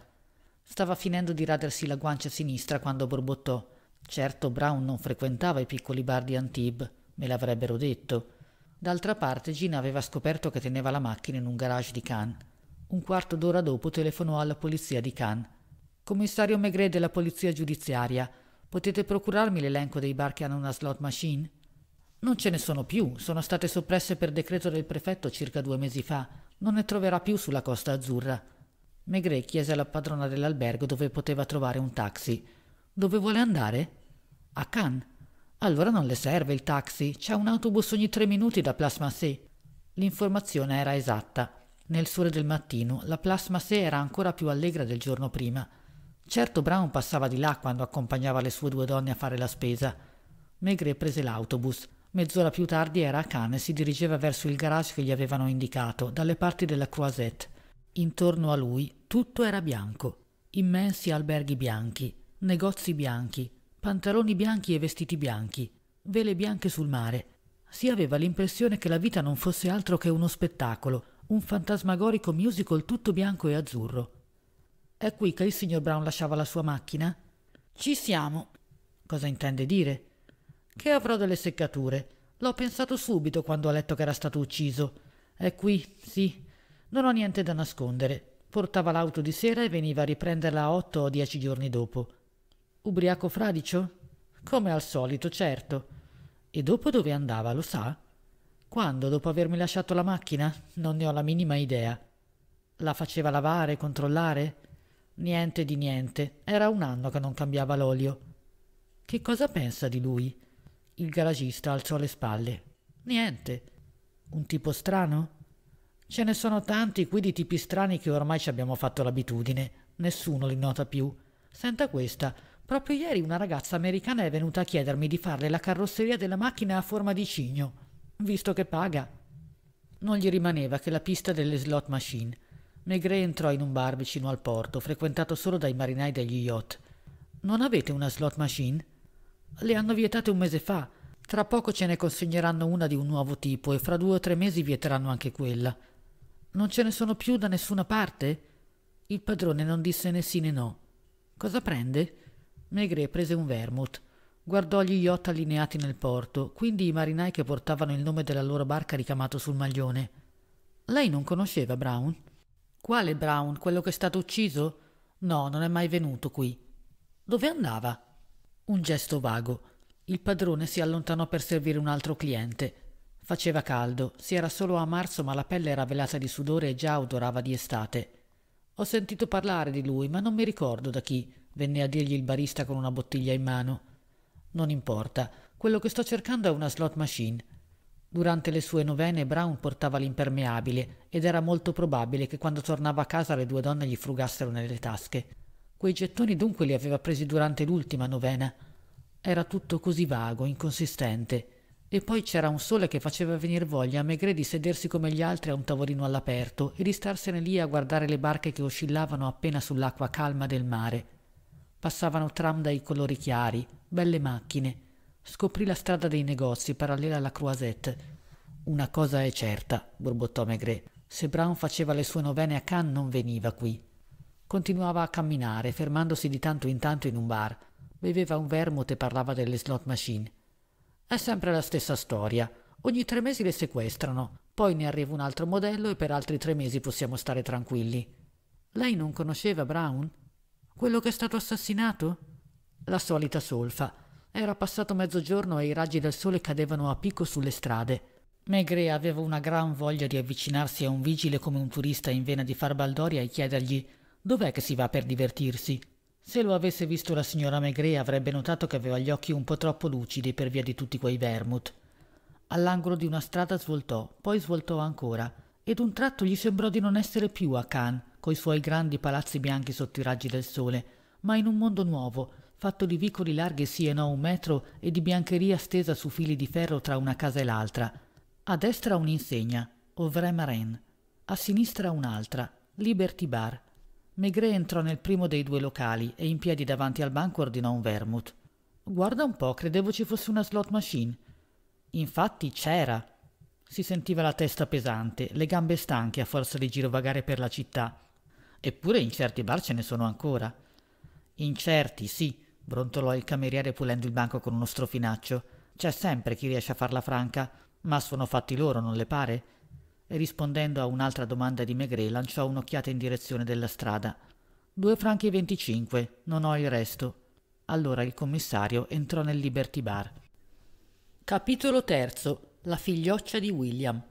Stava finendo di radersi la guancia sinistra quando borbottò. Certo Brown non frequentava i piccoli bar di Antibes, me l'avrebbero detto. D'altra parte Gina aveva scoperto che teneva la macchina in un garage di Cannes. Un quarto d'ora dopo telefonò alla polizia di Cannes. Commissario Maigret della polizia giudiziaria, Potete procurarmi l'elenco dei bar che hanno una slot machine? Non ce ne sono più, sono state soppresse per decreto del prefetto circa due mesi fa. Non ne troverà più sulla Costa Azzurra. Maigret chiese alla padrona dell'albergo dove poteva trovare un taxi. Dove vuole andare? A Cannes. Allora non le serve il taxi, c'è un autobus ogni tre minuti da Place Massé. L'informazione era esatta. Nel sole del mattino la Place Massé era ancora più allegra del giorno prima. Certo Brown passava di là quando accompagnava le sue due donne a fare la spesa. Maigret prese l'autobus. Mezz'ora più tardi era a Cannes e si dirigeva verso il garage che gli avevano indicato, dalle parti della Croisette. Intorno a lui tutto era bianco. Immensi alberghi bianchi, negozi bianchi, pantaloni bianchi e vestiti bianchi, vele bianche sul mare. Si aveva l'impressione che la vita non fosse altro che uno spettacolo, un fantasmagorico musical tutto bianco e azzurro. È qui che il signor Brown lasciava la sua macchina? Ci siamo. Cosa intende dire? Che avrò delle seccature. L'ho pensato subito quando ha letto che era stato ucciso. È qui, sì. Non ho niente da nascondere. Portava l'auto di sera e veniva a riprenderla otto o dieci giorni dopo. Ubriaco fradicio? Come al solito, certo. E dopo dove andava, lo sa? Quando, dopo avermi lasciato la macchina? Non ne ho la minima idea. La faceva lavare, controllare? Niente di niente, era un anno che non cambiava l'olio. Che cosa pensa di lui? Il garagista alzò le spalle. Niente. Un tipo strano? Ce ne sono tanti qui di tipi strani che ormai ci abbiamo fatto l'abitudine. Nessuno li nota più. Senta questa. Proprio ieri una ragazza americana è venuta a chiedermi di farle la carrosseria della macchina a forma di cigno, visto che paga. Non gli rimaneva che la pista delle slot machine Maigret entrò in un bar vicino al porto, frequentato solo dai marinai degli yacht. Non avete una slot machine? Le hanno vietate un mese fa. Tra poco ce ne consegneranno una di un nuovo tipo e fra due o tre mesi vieteranno anche quella. Non ce ne sono più da nessuna parte? Il padrone non disse né sì né no. Cosa prende? Maigret prese un vermouth. Guardò gli yacht allineati nel porto, quindi i marinai che portavano il nome della loro barca ricamato sul maglione. Lei non conosceva Brown? Quale Brown? Quello che è stato ucciso? No, non è mai venuto qui. Dove andava? Un gesto vago. Il padrone si allontanò per servire un altro cliente. Faceva caldo, si era solo a marzo ma la pelle era velata di sudore e già odorava di estate. Ho sentito parlare di lui, ma non mi ricordo da chi, venne a dirgli il barista con una bottiglia in mano. Non importa, quello che sto cercando è una slot machine. Durante le sue novene Brown portava l'impermeabile ed era molto probabile che quando tornava a casa le due donne gli frugassero nelle tasche. Quei gettoni dunque li aveva presi durante l'ultima novena. Era tutto così vago, inconsistente. E poi c'era un sole che faceva venir voglia a Megre di sedersi come gli altri a un tavolino all'aperto e di starsene lì a guardare le barche che oscillavano appena sull'acqua calma del mare. Passavano tram dai colori chiari, belle macchine, Scoprì la strada dei negozi parallela alla Croisette. Una cosa è certa, borbottò Maigret. Se Brown faceva le sue novene a Cannes non veniva qui. Continuava a camminare, fermandosi di tanto in tanto in un bar. Beveva un vermouth e parlava delle slot machine. È sempre la stessa storia. Ogni tre mesi le sequestrano, poi ne arriva un altro modello e per altri tre mesi possiamo stare tranquilli. Lei non conosceva Brown? Quello che è stato assassinato? La solita solfa. Era passato mezzogiorno e i raggi del sole cadevano a picco sulle strade. Maigret aveva una gran voglia di avvicinarsi a un vigile come un turista in vena di far baldoria e chiedergli dov'è che si va per divertirsi. Se lo avesse visto la signora Maigret avrebbe notato che aveva gli occhi un po' troppo lucidi per via di tutti quei vermouth. All'angolo di una strada svoltò, poi svoltò ancora, ed un tratto gli sembrò di non essere più a Cannes, coi suoi grandi palazzi bianchi sotto i raggi del sole, ma in un mondo nuovo, fatto di vicoli larghi sì e no un metro e di biancheria stesa su fili di ferro tra una casa e l'altra. A destra un'insegna, Ovray Marin, a sinistra un'altra, Liberty Bar. Maigret entrò nel primo dei due locali e in piedi davanti al banco ordinò un vermouth. Guarda un po', credevo ci fosse una slot machine. Infatti c'era. Si sentiva la testa pesante, le gambe stanche a forza di girovagare per la città. Eppure in certi bar ce ne sono ancora. In certi, sì, brontolò il cameriere pulendo il banco con uno strofinaccio. C'è sempre chi riesce a farla franca, ma sono fatti loro, non le pare? E rispondendo a un'altra domanda di Maigret lanciò un'occhiata in direzione della strada. Due franchi e venticinque, non ho il resto. Allora il commissario entrò nel Liberty Bar. Capitolo terzo. La figlioccia di William.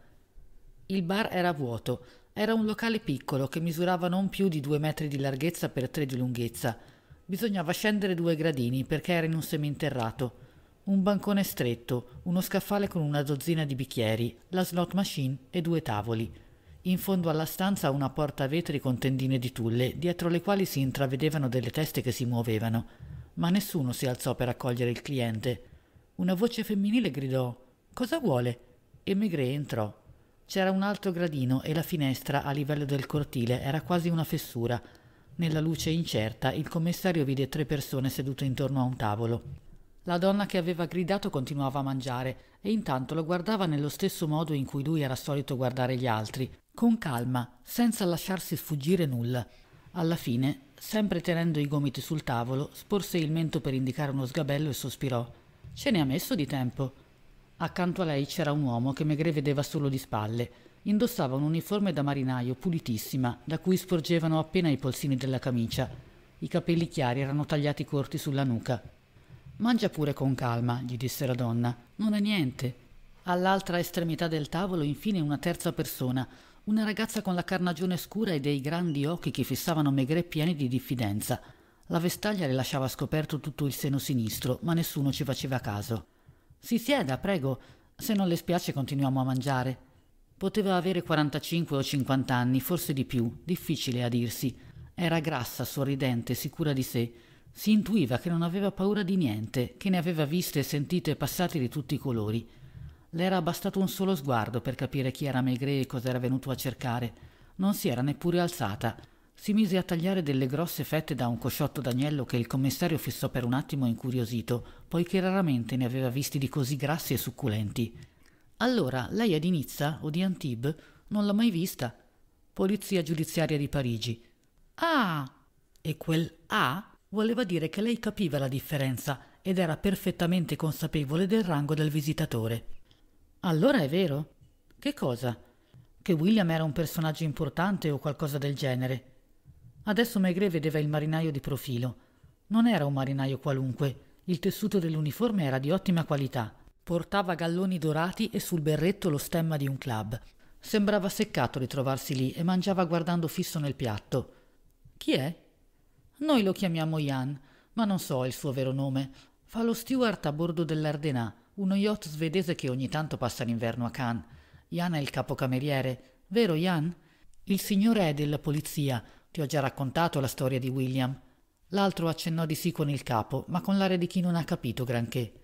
Il bar era vuoto. Era un locale piccolo che misurava non più di due metri di larghezza per tre di lunghezza. Bisognava scendere due gradini perché era in un seminterrato. Un bancone stretto, uno scaffale con una dozzina di bicchieri, la slot machine e due tavoli. In fondo alla stanza una porta a vetri con tendine di tulle, dietro le quali si intravedevano delle teste che si muovevano. Ma nessuno si alzò per accogliere il cliente. Una voce femminile gridò Cosa vuole? E Maigret entrò. C'era un altro gradino e la finestra a livello del cortile era quasi una fessura. Nella luce incerta, il commissario vide tre persone sedute intorno a un tavolo. La donna che aveva gridato continuava a mangiare e intanto lo guardava nello stesso modo in cui lui era solito guardare gli altri, con calma, senza lasciarsi sfuggire nulla. Alla fine, sempre tenendo i gomiti sul tavolo, sporse il mento per indicare uno sgabello e sospirò. Ce ne ha messo di tempo. Accanto a lei c'era un uomo che Megre vedeva solo di spalle. Indossava un uniforme da marinaio pulitissima, da cui sporgevano appena i polsini della camicia. I capelli chiari erano tagliati corti sulla nuca. Mangia pure con calma, gli disse la donna. Non è niente. All'altra estremità del tavolo, infine, una terza persona, una ragazza con la carnagione scura e dei grandi occhi che fissavano Megre pieni di diffidenza. La vestaglia le lasciava scoperto tutto il seno sinistro, ma nessuno ci faceva caso. Si sieda, prego. Se non le spiace continuiamo a mangiare. Poteva avere 45 o 50 anni, forse di più, difficile a dirsi. Era grassa, sorridente, sicura di sé. Si intuiva che non aveva paura di niente, che ne aveva viste e sentite passate di tutti i colori. Le era bastato un solo sguardo per capire chi era Maigret e cosa era venuto a cercare. Non si era neppure alzata. Si mise a tagliare delle grosse fette da un cosciotto d'agnello che il commissario fissò per un attimo incuriosito, poiché raramente ne aveva visti di così grassi e succulenti. Allora, lei è di Nizza o di Antibes? Non l'ha mai vista. Polizia giudiziaria di Parigi. Ah! E quel ah voleva dire che lei capiva la differenza ed era perfettamente consapevole del rango del visitatore. Allora è vero? Che cosa? Che William era un personaggio importante o qualcosa del genere. Adesso Maigret vedeva il marinaio di profilo. Non era un marinaio qualunque, il tessuto dell'uniforme era di ottima qualità. Portava galloni dorati e sul berretto lo stemma di un club. Sembrava seccato ritrovarsi lì e mangiava guardando fisso nel piatto. Chi è? Noi lo chiamiamo Jan, ma non so il suo vero nome. Fa lo steward a bordo dell'Ardenà, uno yacht svedese che ogni tanto passa l'inverno a Cannes. Jan è il capocameriere, vero Jan? Il signore è della polizia. Ti ho già raccontato la storia di William. L'altro accennò di sì con il capo, ma con l'aria di chi non ha capito granché.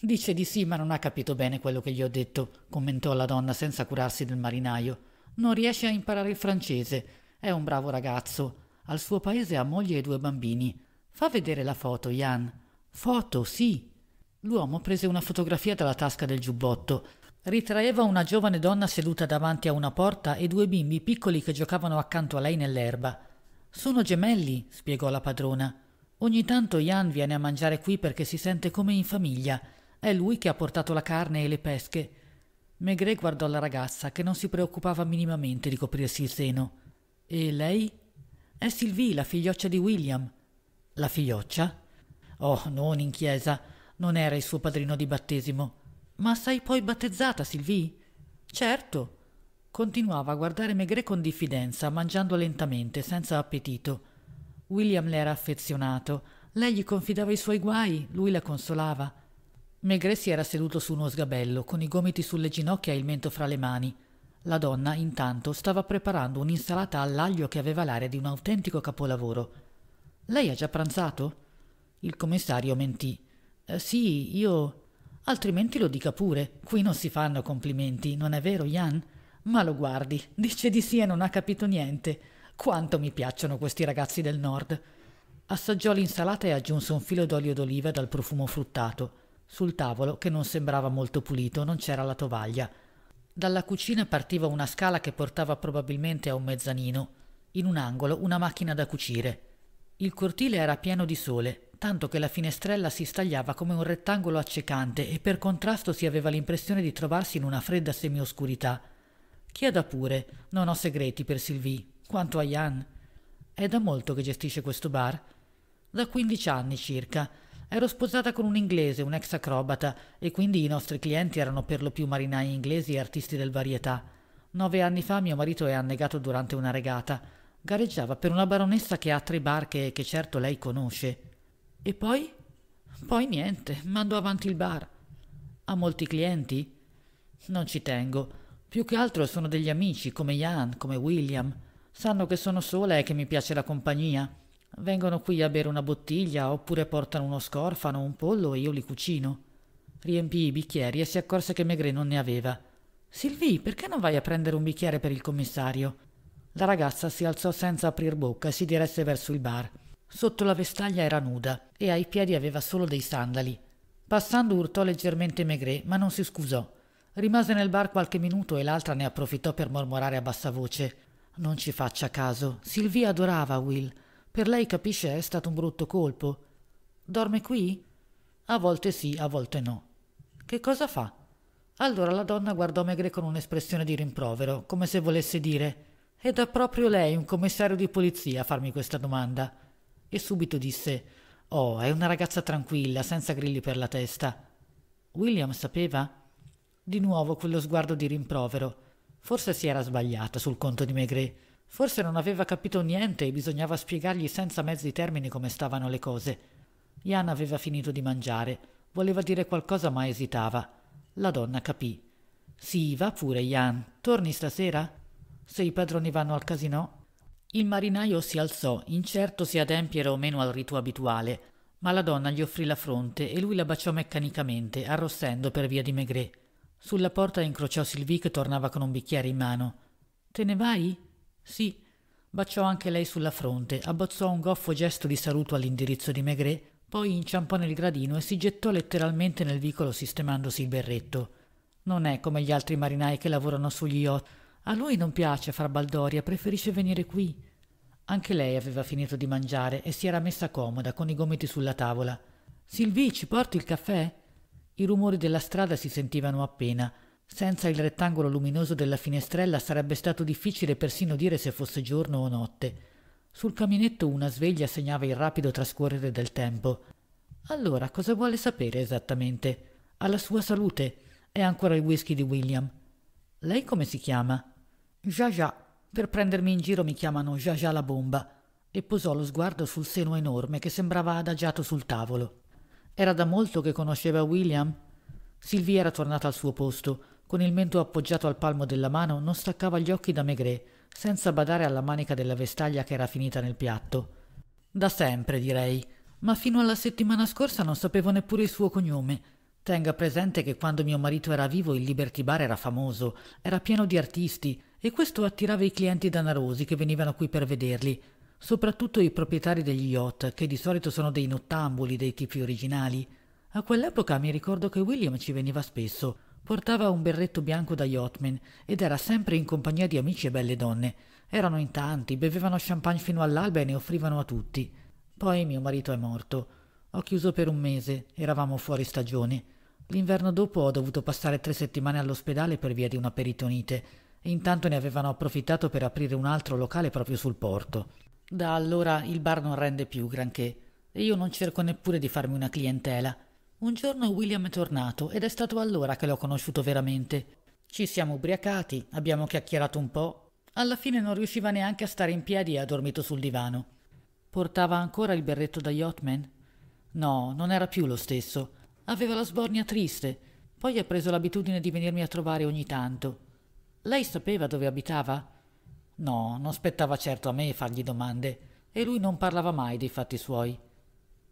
Dice di sì, ma non ha capito bene quello che gli ho detto, commentò la donna senza curarsi del marinaio. Non riesce a imparare il francese. È un bravo ragazzo. Al suo paese ha moglie e due bambini. Fa vedere la foto, Jan. Foto, sì. L'uomo prese una fotografia dalla tasca del giubbotto. Ritraeva una giovane donna seduta davanti a una porta e due bimbi piccoli che giocavano accanto a lei nell'erba. Sono gemelli, spiegò la padrona. Ogni tanto Jan viene a mangiare qui perché si sente come in famiglia è lui che ha portato la carne e le pesche. Maigret guardò la ragazza, che non si preoccupava minimamente di coprirsi il seno. E lei? È Sylvie, la figlioccia di William. La figlioccia? Oh, non in chiesa. Non era il suo padrino di battesimo. Ma sei poi battezzata, Sylvie? Certo. Continuava a guardare Maigret con diffidenza, mangiando lentamente, senza appetito. William le era affezionato. Lei gli confidava i suoi guai, lui la consolava. Maigret si era seduto su uno sgabello, con i gomiti sulle ginocchia e il mento fra le mani. La donna, intanto, stava preparando un'insalata all'aglio che aveva l'aria di un autentico capolavoro. Lei ha già pranzato? Il commissario mentì. Eh, sì, io. Altrimenti lo dica pure. Qui non si fanno complimenti, non è vero, Jan? Ma lo guardi, dice di sì e non ha capito niente. Quanto mi piacciono questi ragazzi del nord. Assaggiò l'insalata e aggiunse un filo d'olio d'oliva dal profumo fruttato sul tavolo che non sembrava molto pulito, non c'era la tovaglia. Dalla cucina partiva una scala che portava probabilmente a un mezzanino. In un angolo una macchina da cucire. Il cortile era pieno di sole, tanto che la finestrella si stagliava come un rettangolo accecante e per contrasto si aveva l'impressione di trovarsi in una fredda semioscurità. Chieda pure, non ho segreti per Sylvie. Quanto a Jan, è da molto che gestisce questo bar? Da quindici anni circa Ero sposata con un inglese, un ex acrobata, e quindi i nostri clienti erano per lo più marinai inglesi e artisti del varietà. Nove anni fa mio marito è annegato durante una regata. Gareggiava per una baronessa che ha tre barche e che certo lei conosce. E poi? Poi niente, mando avanti il bar. Ha molti clienti? Non ci tengo. Più che altro sono degli amici, come Jan, come William. Sanno che sono sola e che mi piace la compagnia. Vengono qui a bere una bottiglia oppure portano uno scorfano o un pollo e io li cucino. Riempì i bicchieri e si accorse che Maigret non ne aveva. Sylvie, perché non vai a prendere un bicchiere per il commissario? La ragazza si alzò senza aprir bocca e si diresse verso il bar. Sotto la vestaglia era nuda e ai piedi aveva solo dei sandali. Passando urtò leggermente Maigret, ma non si scusò. Rimase nel bar qualche minuto e l'altra ne approfittò per mormorare a bassa voce. Non ci faccia caso. Sylvie adorava Will per lei, capisce, è stato un brutto colpo. Dorme qui? A volte sì, a volte no. Che cosa fa? Allora la donna guardò Megre con un'espressione di rimprovero, come se volesse dire ed è proprio lei, un commissario di polizia, a farmi questa domanda. E subito disse Oh, è una ragazza tranquilla, senza grilli per la testa. William sapeva? Di nuovo quello sguardo di rimprovero. Forse si era sbagliata sul conto di Maigret. Forse non aveva capito niente e bisognava spiegargli senza mezzi termini come stavano le cose. Jan aveva finito di mangiare, voleva dire qualcosa ma esitava. La donna capì. Sì, va pure, Jan. Torni stasera? Se i padroni vanno al casino? Il marinaio si alzò, incerto se adempiere o meno al rito abituale, ma la donna gli offrì la fronte e lui la baciò meccanicamente, arrossendo per via di Maigret. Sulla porta incrociò Sylvie che tornava con un bicchiere in mano. Te ne vai? Sì. Baciò anche lei sulla fronte, abbozzò un goffo gesto di saluto all'indirizzo di Maigret, poi inciampò nel gradino e si gettò letteralmente nel vicolo sistemandosi il berretto. Non è come gli altri marinai che lavorano sugli yacht. A lui non piace far baldoria, preferisce venire qui. Anche lei aveva finito di mangiare e si era messa comoda con i gomiti sulla tavola. Silvì, ci porti il caffè? I rumori della strada si sentivano appena. Senza il rettangolo luminoso della finestrella sarebbe stato difficile persino dire se fosse giorno o notte. Sul caminetto una sveglia segnava il rapido trascorrere del tempo. Allora, cosa vuole sapere esattamente? Alla sua salute. È ancora il whisky di William. Lei come si chiama? Jaja. Per prendermi in giro mi chiamano Jaja la bomba. E posò lo sguardo sul seno enorme che sembrava adagiato sul tavolo. Era da molto che conosceva William? Silvia era tornata al suo posto. Con il mento appoggiato al palmo della mano non staccava gli occhi da Maigret, senza badare alla manica della vestaglia che era finita nel piatto. Da sempre, direi, ma fino alla settimana scorsa non sapevo neppure il suo cognome. Tenga presente che quando mio marito era vivo il Liberty Bar era famoso, era pieno di artisti e questo attirava i clienti danarosi che venivano qui per vederli, soprattutto i proprietari degli yacht, che di solito sono dei nottambuli dei tipi originali. A quell'epoca mi ricordo che William ci veniva spesso. Portava un berretto bianco da yachtman ed era sempre in compagnia di amici e belle donne. Erano in tanti, bevevano champagne fino all'alba e ne offrivano a tutti. Poi mio marito è morto. Ho chiuso per un mese, eravamo fuori stagione. L'inverno dopo ho dovuto passare tre settimane all'ospedale per via di una peritonite. E intanto ne avevano approfittato per aprire un altro locale proprio sul porto. Da allora il bar non rende più granché e io non cerco neppure di farmi una clientela. Un giorno William è tornato ed è stato allora che l'ho conosciuto veramente. Ci siamo ubriacati, abbiamo chiacchierato un po'. Alla fine non riusciva neanche a stare in piedi e ha dormito sul divano. Portava ancora il berretto da yachtman? No, non era più lo stesso. Aveva la sbornia triste. Poi ha preso l'abitudine di venirmi a trovare ogni tanto. Lei sapeva dove abitava? No, non spettava certo a me fargli domande. E lui non parlava mai dei fatti suoi.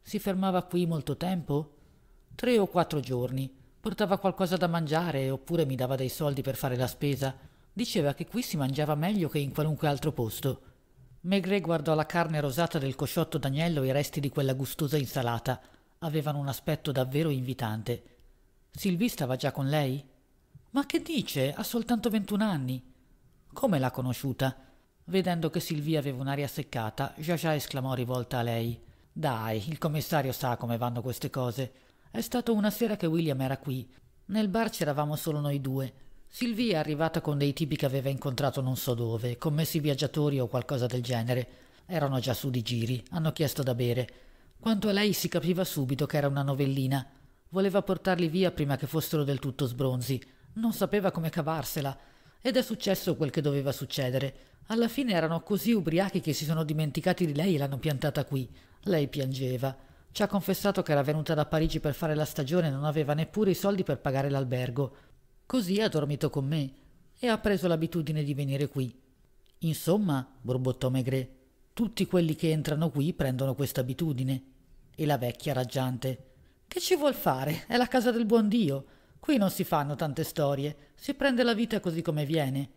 Si fermava qui molto tempo? Tre o quattro giorni. Portava qualcosa da mangiare oppure mi dava dei soldi per fare la spesa. Diceva che qui si mangiava meglio che in qualunque altro posto. Maigret guardò la carne rosata del cosciotto d'agnello e i resti di quella gustosa insalata. Avevano un aspetto davvero invitante. Sylvie stava già con lei? Ma che dice? Ha soltanto 21 anni. Come l'ha conosciuta? Vedendo che Sylvie aveva un'aria seccata, Jaja esclamò rivolta a lei. Dai, il commissario sa come vanno queste cose. È stato una sera che William era qui. Nel bar c'eravamo solo noi due. Silvia è arrivata con dei tipi che aveva incontrato non so dove, commessi viaggiatori o qualcosa del genere. Erano già su di giri, hanno chiesto da bere. Quanto a lei si capiva subito che era una novellina. Voleva portarli via prima che fossero del tutto sbronzi. Non sapeva come cavarsela. Ed è successo quel che doveva succedere. Alla fine erano così ubriachi che si sono dimenticati di lei e l'hanno piantata qui. Lei piangeva. Ci ha confessato che era venuta da Parigi per fare la stagione e non aveva neppure i soldi per pagare l'albergo. Così ha dormito con me e ha preso l'abitudine di venire qui. Insomma, borbottò Maigret, tutti quelli che entrano qui prendono questa abitudine. E la vecchia raggiante. Che ci vuol fare? È la casa del buon Dio. Qui non si fanno tante storie, si prende la vita così come viene.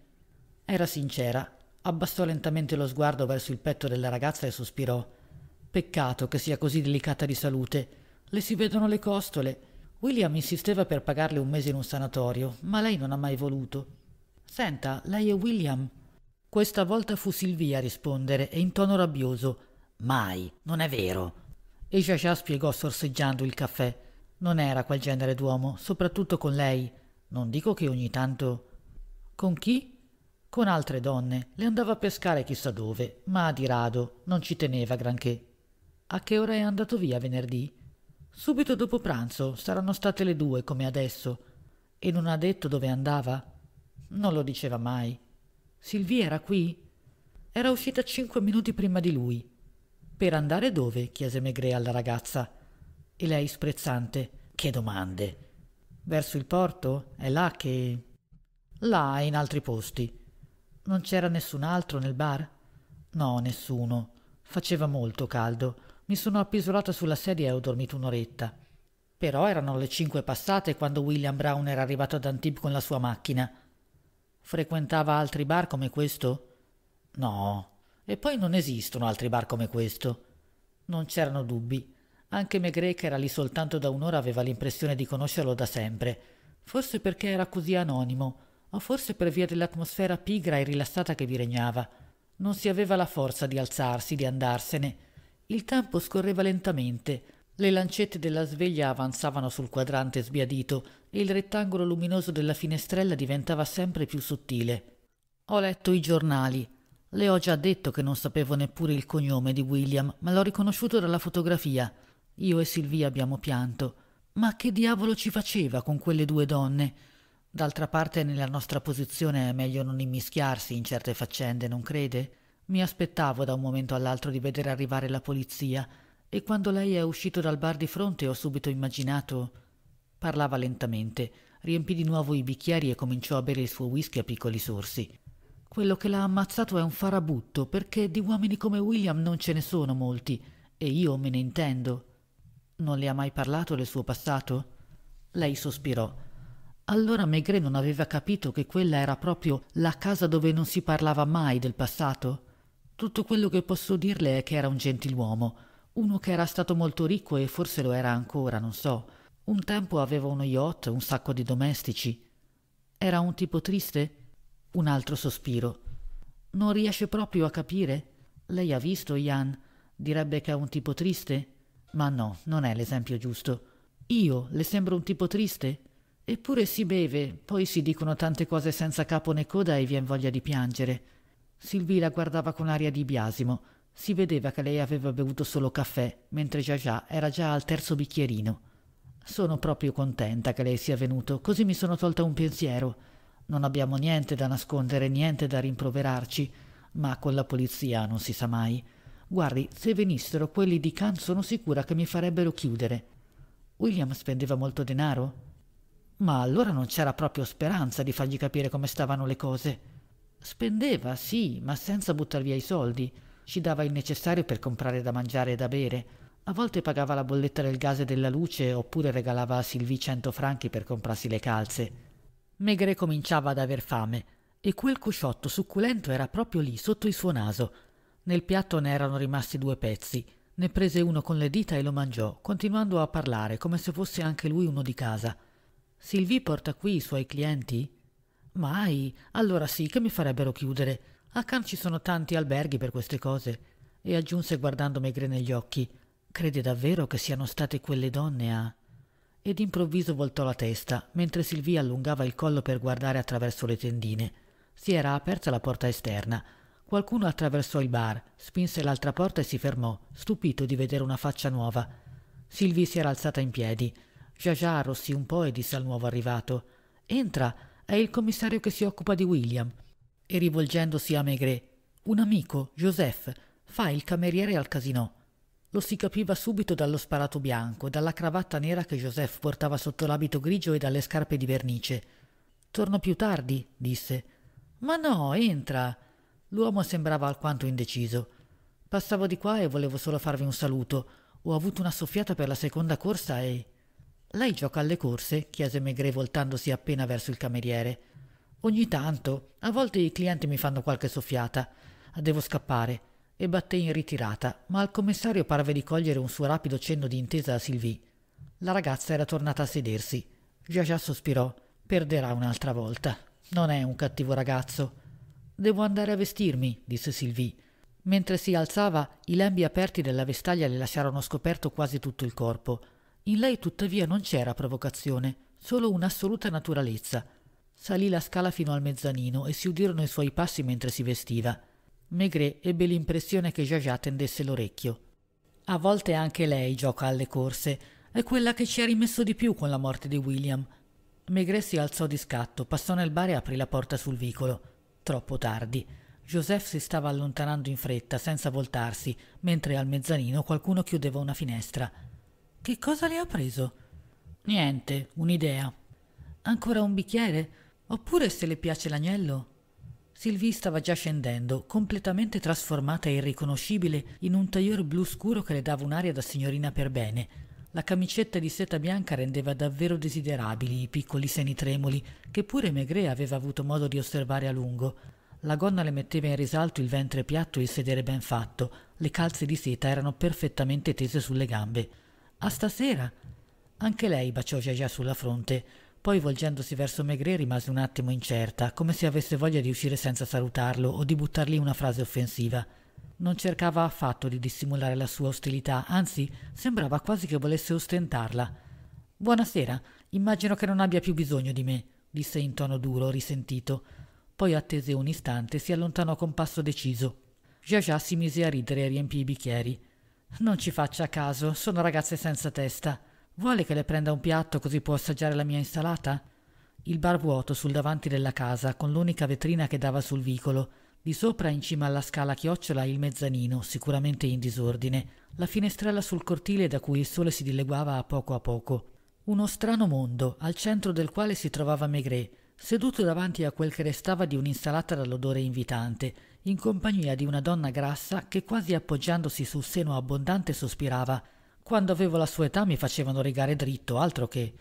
Era sincera. Abbassò lentamente lo sguardo verso il petto della ragazza e sospirò. Peccato che sia così delicata di salute. Le si vedono le costole. William insisteva per pagarle un mese in un sanatorio, ma lei non ha mai voluto. Senta, lei è William? Questa volta fu Silvia a rispondere e in tono rabbioso. Mai, non è vero. E Giacia spiegò sorseggiando il caffè. Non era quel genere d'uomo, soprattutto con lei. Non dico che ogni tanto. Con chi? Con altre donne. Le andava a pescare chissà dove, ma di rado non ci teneva granché. A che ora è andato via venerdì? Subito dopo pranzo, saranno state le due come adesso. E non ha detto dove andava? Non lo diceva mai. Silvia era qui? Era uscita cinque minuti prima di lui. Per andare dove? chiese Megre alla ragazza. E lei sprezzante. Che domande. Verso il porto? È là che... Là e in altri posti. Non c'era nessun altro nel bar? No, nessuno. Faceva molto caldo mi sono appisolata sulla sedia e ho dormito un'oretta. Però erano le cinque passate quando William Brown era arrivato ad Antibes con la sua macchina. Frequentava altri bar come questo? No. E poi non esistono altri bar come questo. Non c'erano dubbi. Anche Megre, che era lì soltanto da un'ora, aveva l'impressione di conoscerlo da sempre. Forse perché era così anonimo, o forse per via dell'atmosfera pigra e rilassata che vi regnava. Non si aveva la forza di alzarsi, di andarsene. Il tempo scorreva lentamente. Le lancette della sveglia avanzavano sul quadrante sbiadito e il rettangolo luminoso della finestrella diventava sempre più sottile. Ho letto i giornali. Le ho già detto che non sapevo neppure il cognome di William, ma l'ho riconosciuto dalla fotografia. Io e Silvia abbiamo pianto. Ma che diavolo ci faceva con quelle due donne? D'altra parte, nella nostra posizione è meglio non immischiarsi in certe faccende, non crede? Mi aspettavo da un momento all'altro di vedere arrivare la polizia e quando lei è uscito dal bar di fronte ho subito immaginato. Parlava lentamente, riempì di nuovo i bicchieri e cominciò a bere il suo whisky a piccoli sorsi. Quello che l'ha ammazzato è un farabutto perché di uomini come William non ce ne sono molti e io me ne intendo. Non le ha mai parlato del suo passato? Lei sospirò. Allora Maigret non aveva capito che quella era proprio la casa dove non si parlava mai del passato? Tutto quello che posso dirle è che era un gentiluomo, uno che era stato molto ricco e forse lo era ancora, non so. Un tempo aveva uno yacht, un sacco di domestici. Era un tipo triste? Un altro sospiro. Non riesce proprio a capire? Lei ha visto Jan? Direbbe che è un tipo triste? Ma no, non è l'esempio giusto. Io le sembro un tipo triste? Eppure si beve, poi si dicono tante cose senza capo né coda e vien voglia di piangere. Silvì la guardava con aria di biasimo. Si vedeva che lei aveva bevuto solo caffè, mentre già già era già al terzo bicchierino. Sono proprio contenta che lei sia venuto, così mi sono tolta un pensiero. Non abbiamo niente da nascondere, niente da rimproverarci, ma con la polizia non si sa mai. Guardi, se venissero quelli di Khan sono sicura che mi farebbero chiudere. William spendeva molto denaro? Ma allora non c'era proprio speranza di fargli capire come stavano le cose. Spendeva, sì, ma senza buttar via i soldi. Ci dava il necessario per comprare da mangiare e da bere. A volte pagava la bolletta del gas e della luce oppure regalava a Silvì cento franchi per comprarsi le calze. Megre cominciava ad aver fame e quel cosciotto succulento era proprio lì, sotto il suo naso. Nel piatto ne erano rimasti due pezzi. Ne prese uno con le dita e lo mangiò, continuando a parlare come se fosse anche lui uno di casa. Silvì porta qui i suoi clienti? Mai? Allora sì che mi farebbero chiudere. A Cannes ci sono tanti alberghi per queste cose. E aggiunse guardando Megre negli occhi. Crede davvero che siano state quelle donne a... E d'improvviso voltò la testa, mentre Silvia allungava il collo per guardare attraverso le tendine. Si era aperta la porta esterna. Qualcuno attraversò il bar, spinse l'altra porta e si fermò, stupito di vedere una faccia nuova. Silvia si era alzata in piedi. Già già arrossì un po' e disse al nuovo arrivato: Entra, è il commissario che si occupa di William. E rivolgendosi a Maigret, un amico, Joseph, fa il cameriere al casino. Lo si capiva subito dallo sparato bianco, dalla cravatta nera che Joseph portava sotto l'abito grigio e dalle scarpe di vernice. Torno più tardi, disse. Ma no, entra. L'uomo sembrava alquanto indeciso. Passavo di qua e volevo solo farvi un saluto. Ho avuto una soffiata per la seconda corsa e. Lei gioca alle corse? chiese Maigret voltandosi appena verso il cameriere. Ogni tanto, a volte i clienti mi fanno qualche soffiata. Devo scappare. E batté in ritirata, ma al commissario parve di cogliere un suo rapido cenno di intesa a Sylvie. La ragazza era tornata a sedersi. Giacia sospirò. Perderà un'altra volta. Non è un cattivo ragazzo. Devo andare a vestirmi, disse Sylvie. Mentre si alzava, i lembi aperti della vestaglia le lasciarono scoperto quasi tutto il corpo. In lei tuttavia non c'era provocazione, solo un'assoluta naturalezza. Salì la scala fino al mezzanino e si udirono i suoi passi mentre si vestiva. Maigret ebbe l'impressione che Jaja tendesse l'orecchio. A volte anche lei gioca alle corse. È quella che ci ha rimesso di più con la morte di William. Maigret si alzò di scatto, passò nel bar e aprì la porta sul vicolo. Troppo tardi. Joseph si stava allontanando in fretta, senza voltarsi, mentre al mezzanino qualcuno chiudeva una finestra. Che cosa le ha preso? Niente, un'idea. Ancora un bicchiere? Oppure se le piace l'agnello? Sylvie stava già scendendo, completamente trasformata e irriconoscibile in un tailleur blu scuro che le dava un'aria da signorina per bene. La camicetta di seta bianca rendeva davvero desiderabili i piccoli seni tremoli, che pure Maigret aveva avuto modo di osservare a lungo. La gonna le metteva in risalto il ventre piatto e il sedere ben fatto. Le calze di seta erano perfettamente tese sulle gambe. A stasera! Anche lei baciò Giagia sulla fronte, poi volgendosi verso Maigret rimase un attimo incerta, come se avesse voglia di uscire senza salutarlo o di buttargli una frase offensiva. Non cercava affatto di dissimulare la sua ostilità, anzi sembrava quasi che volesse ostentarla. Buonasera, immagino che non abbia più bisogno di me, disse in tono duro, risentito. Poi attese un istante e si allontanò con passo deciso. Giagia si mise a ridere e riempì i bicchieri. Non ci faccia caso, sono ragazze senza testa. Vuole che le prenda un piatto così può assaggiare la mia insalata? Il bar vuoto sul davanti della casa, con l'unica vetrina che dava sul vicolo, di sopra in cima alla scala chiocciola il mezzanino, sicuramente in disordine, la finestrella sul cortile da cui il sole si dileguava a poco a poco. Uno strano mondo, al centro del quale si trovava Maigret, seduto davanti a quel che restava di un'insalata dall'odore invitante, in compagnia di una donna grassa che quasi appoggiandosi sul seno abbondante sospirava quando avevo la sua età mi facevano rigare dritto altro che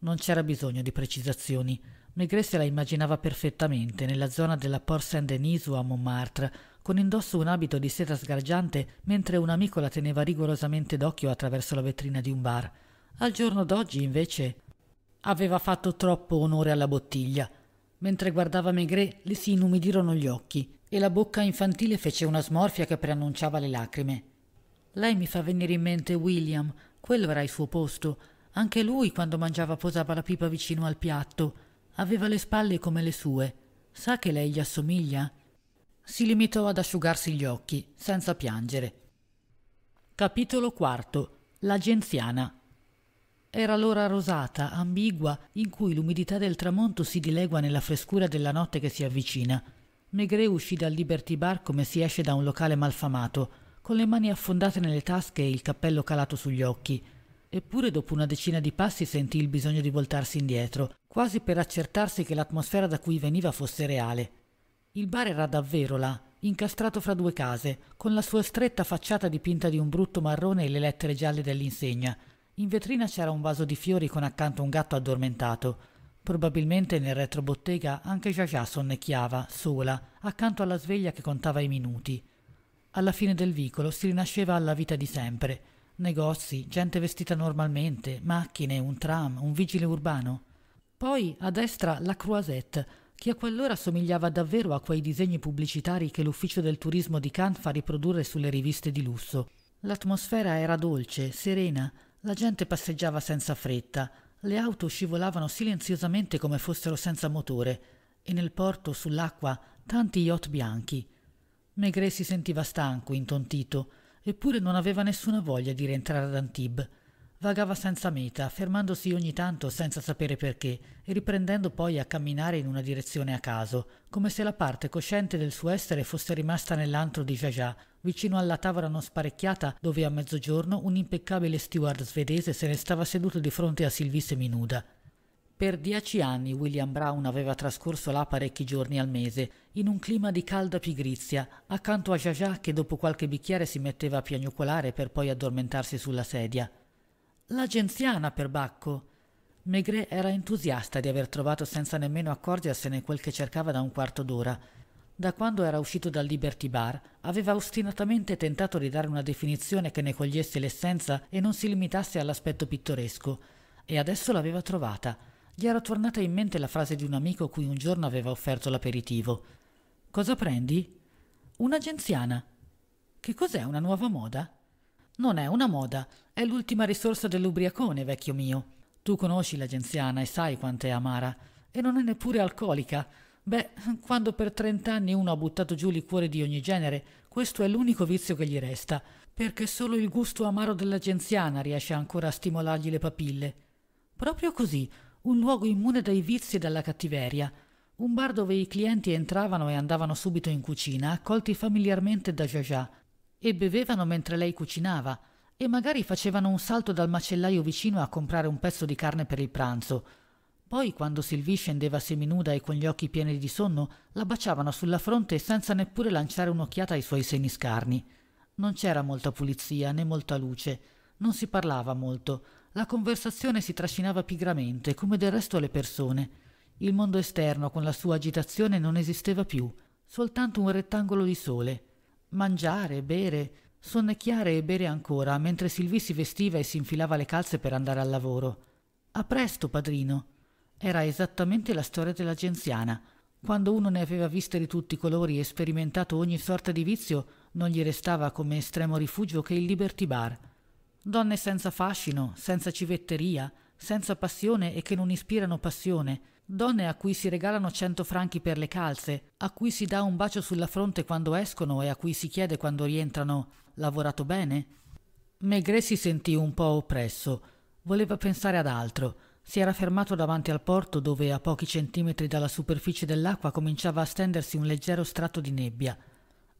non c'era bisogno di precisazioni Maigret se la immaginava perfettamente nella zona della Port Saint-Denis a Montmartre con indosso un abito di seta sgargiante mentre un amico la teneva rigorosamente d'occhio attraverso la vetrina di un bar al giorno d'oggi invece aveva fatto troppo onore alla bottiglia mentre guardava Maigret le si inumidirono gli occhi e la bocca infantile fece una smorfia che preannunciava le lacrime. Lei mi fa venire in mente William, quello era il suo posto. Anche lui, quando mangiava, posava la pipa vicino al piatto. Aveva le spalle come le sue. Sa che lei gli assomiglia? Si limitò ad asciugarsi gli occhi, senza piangere. Capitolo quarto. L'agenziana. Era l'ora rosata, ambigua, in cui l'umidità del tramonto si dilegua nella frescura della notte che si avvicina. Maigret uscì dal Liberty Bar come si esce da un locale malfamato, con le mani affondate nelle tasche e il cappello calato sugli occhi. Eppure dopo una decina di passi sentì il bisogno di voltarsi indietro, quasi per accertarsi che l'atmosfera da cui veniva fosse reale. Il bar era davvero là, incastrato fra due case, con la sua stretta facciata dipinta di un brutto marrone e le lettere gialle dell'insegna. In vetrina c'era un vaso di fiori con accanto un gatto addormentato. Probabilmente nel retrobottega anche Giacia sonnecchiava, sola, accanto alla sveglia che contava i minuti. Alla fine del vicolo si rinasceva alla vita di sempre. Negozi, gente vestita normalmente, macchine, un tram, un vigile urbano. Poi a destra la Croisette, che a quell'ora somigliava davvero a quei disegni pubblicitari che l'ufficio del turismo di Cannes fa riprodurre sulle riviste di lusso. L'atmosfera era dolce, serena, la gente passeggiava senza fretta, le auto scivolavano silenziosamente come fossero senza motore, e nel porto, sull'acqua, tanti yacht bianchi. Maigret si sentiva stanco, intontito, eppure non aveva nessuna voglia di rientrare ad Antibes. Vagava senza meta, fermandosi ogni tanto senza sapere perché, e riprendendo poi a camminare in una direzione a caso, come se la parte cosciente del suo essere fosse rimasta nell'antro di Jaja, Vicino alla tavola non sparecchiata, dove a mezzogiorno un impeccabile steward svedese se ne stava seduto di fronte a Silvisse Minuda. Per dieci anni William Brown aveva trascorso là parecchi giorni al mese, in un clima di calda pigrizia, accanto a Jaja che dopo qualche bicchiere si metteva a piagnucolare per poi addormentarsi sulla sedia. L'agenziana, perbacco! Maigret era entusiasta di aver trovato senza nemmeno accorgersene quel che cercava da un quarto d'ora da quando era uscito dal Liberty Bar, aveva ostinatamente tentato di dare una definizione che ne cogliesse l'essenza e non si limitasse all'aspetto pittoresco, e adesso l'aveva trovata. Gli era tornata in mente la frase di un amico cui un giorno aveva offerto l'aperitivo. Cosa prendi? Un'agenziana. Che cos'è una nuova moda? Non è una moda, è l'ultima risorsa dell'ubriacone, vecchio mio. Tu conosci l'agenziana e sai quanto è amara, e non è neppure alcolica Beh, quando per trent'anni uno ha buttato giù liquori di ogni genere, questo è l'unico vizio che gli resta, perché solo il gusto amaro della genziana riesce ancora a stimolargli le papille. Proprio così, un luogo immune dai vizi e dalla cattiveria, un bar dove i clienti entravano e andavano subito in cucina, accolti familiarmente da Jaja, e bevevano mentre lei cucinava, e magari facevano un salto dal macellaio vicino a comprare un pezzo di carne per il pranzo, poi, quando Sylvie scendeva seminuda e con gli occhi pieni di sonno, la baciavano sulla fronte senza neppure lanciare un'occhiata ai suoi seni scarni. Non c'era molta pulizia né molta luce, non si parlava molto, la conversazione si trascinava pigramente, come del resto le persone. Il mondo esterno, con la sua agitazione, non esisteva più, soltanto un rettangolo di sole. Mangiare, bere, sonnecchiare e bere ancora, mentre Sylvie si vestiva e si infilava le calze per andare al lavoro. A presto, padrino. Era esattamente la storia della genziana. Quando uno ne aveva viste di tutti i colori e sperimentato ogni sorta di vizio, non gli restava come estremo rifugio che il Liberty Bar. Donne senza fascino, senza civetteria, senza passione e che non ispirano passione, donne a cui si regalano cento franchi per le calze, a cui si dà un bacio sulla fronte quando escono e a cui si chiede quando rientrano lavorato bene? Maigret si sentì un po' oppresso, voleva pensare ad altro, si era fermato davanti al porto dove a pochi centimetri dalla superficie dell'acqua cominciava a stendersi un leggero strato di nebbia.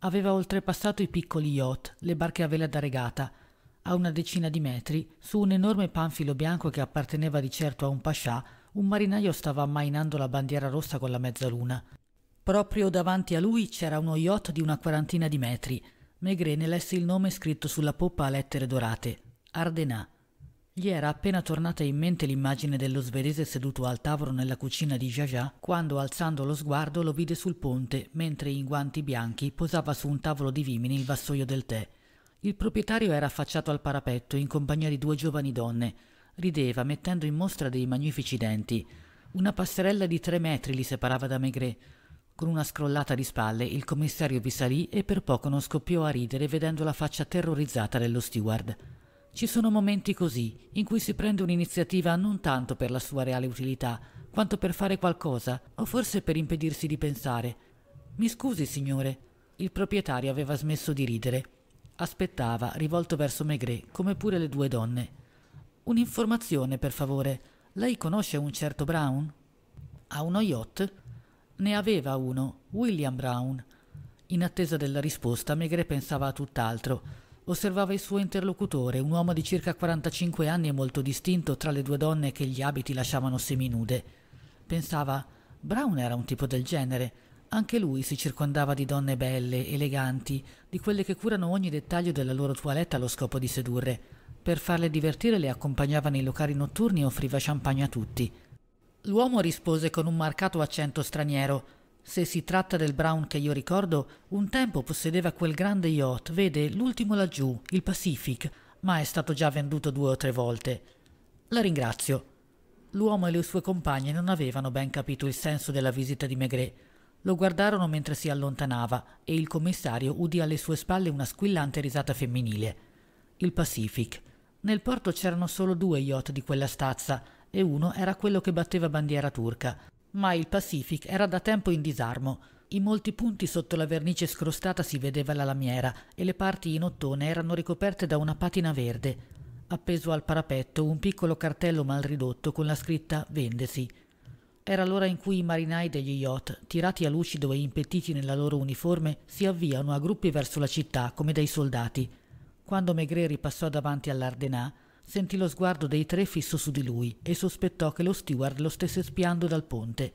Aveva oltrepassato i piccoli yacht, le barche a vela da regata, a una decina di metri, su un enorme panfilo bianco che apparteneva di certo a un pascià, un marinaio stava ammainando la bandiera rossa con la mezzaluna. Proprio davanti a lui c'era uno yacht di una quarantina di metri. Maigret ne lesse il nome scritto sulla poppa a lettere dorate: Ardenà. Gli era appena tornata in mente l'immagine dello svedese seduto al tavolo nella cucina di Jaja, quando alzando lo sguardo lo vide sul ponte, mentre in guanti bianchi posava su un tavolo di vimini il vassoio del tè. Il proprietario era affacciato al parapetto in compagnia di due giovani donne. Rideva, mettendo in mostra dei magnifici denti. Una passerella di tre metri li separava da Maigret. Con una scrollata di spalle il commissario vi salì e per poco non scoppiò a ridere vedendo la faccia terrorizzata dello steward. Ci sono momenti così, in cui si prende un'iniziativa non tanto per la sua reale utilità, quanto per fare qualcosa, o forse per impedirsi di pensare. Mi scusi, signore. Il proprietario aveva smesso di ridere. Aspettava, rivolto verso Maigret, come pure le due donne. Un'informazione, per favore. Lei conosce un certo Brown? Ha uno yacht? Ne aveva uno, William Brown. In attesa della risposta, Maigret pensava a tutt'altro osservava il suo interlocutore, un uomo di circa 45 anni e molto distinto tra le due donne che gli abiti lasciavano seminude. Pensava, Brown era un tipo del genere. Anche lui si circondava di donne belle, eleganti, di quelle che curano ogni dettaglio della loro toilette allo scopo di sedurre. Per farle divertire le accompagnava nei locali notturni e offriva champagne a tutti. L'uomo rispose con un marcato accento straniero, se si tratta del Brown che io ricordo, un tempo possedeva quel grande yacht, vede, l'ultimo laggiù, il Pacific, ma è stato già venduto due o tre volte. La ringrazio. L'uomo e le sue compagne non avevano ben capito il senso della visita di Maigret. Lo guardarono mentre si allontanava e il commissario udì alle sue spalle una squillante risata femminile. Il Pacific. Nel porto c'erano solo due yacht di quella stazza e uno era quello che batteva bandiera turca ma il Pacific era da tempo in disarmo. In molti punti sotto la vernice scrostata si vedeva la lamiera e le parti in ottone erano ricoperte da una patina verde. Appeso al parapetto un piccolo cartello mal ridotto con la scritta Vendesi. Era l'ora in cui i marinai degli yacht, tirati a lucido e impettiti nella loro uniforme, si avviano a gruppi verso la città come dei soldati. Quando Maigret ripassò davanti all'Ardenà, Sentì lo sguardo dei tre fisso su di lui e sospettò che lo steward lo stesse spiando dal ponte.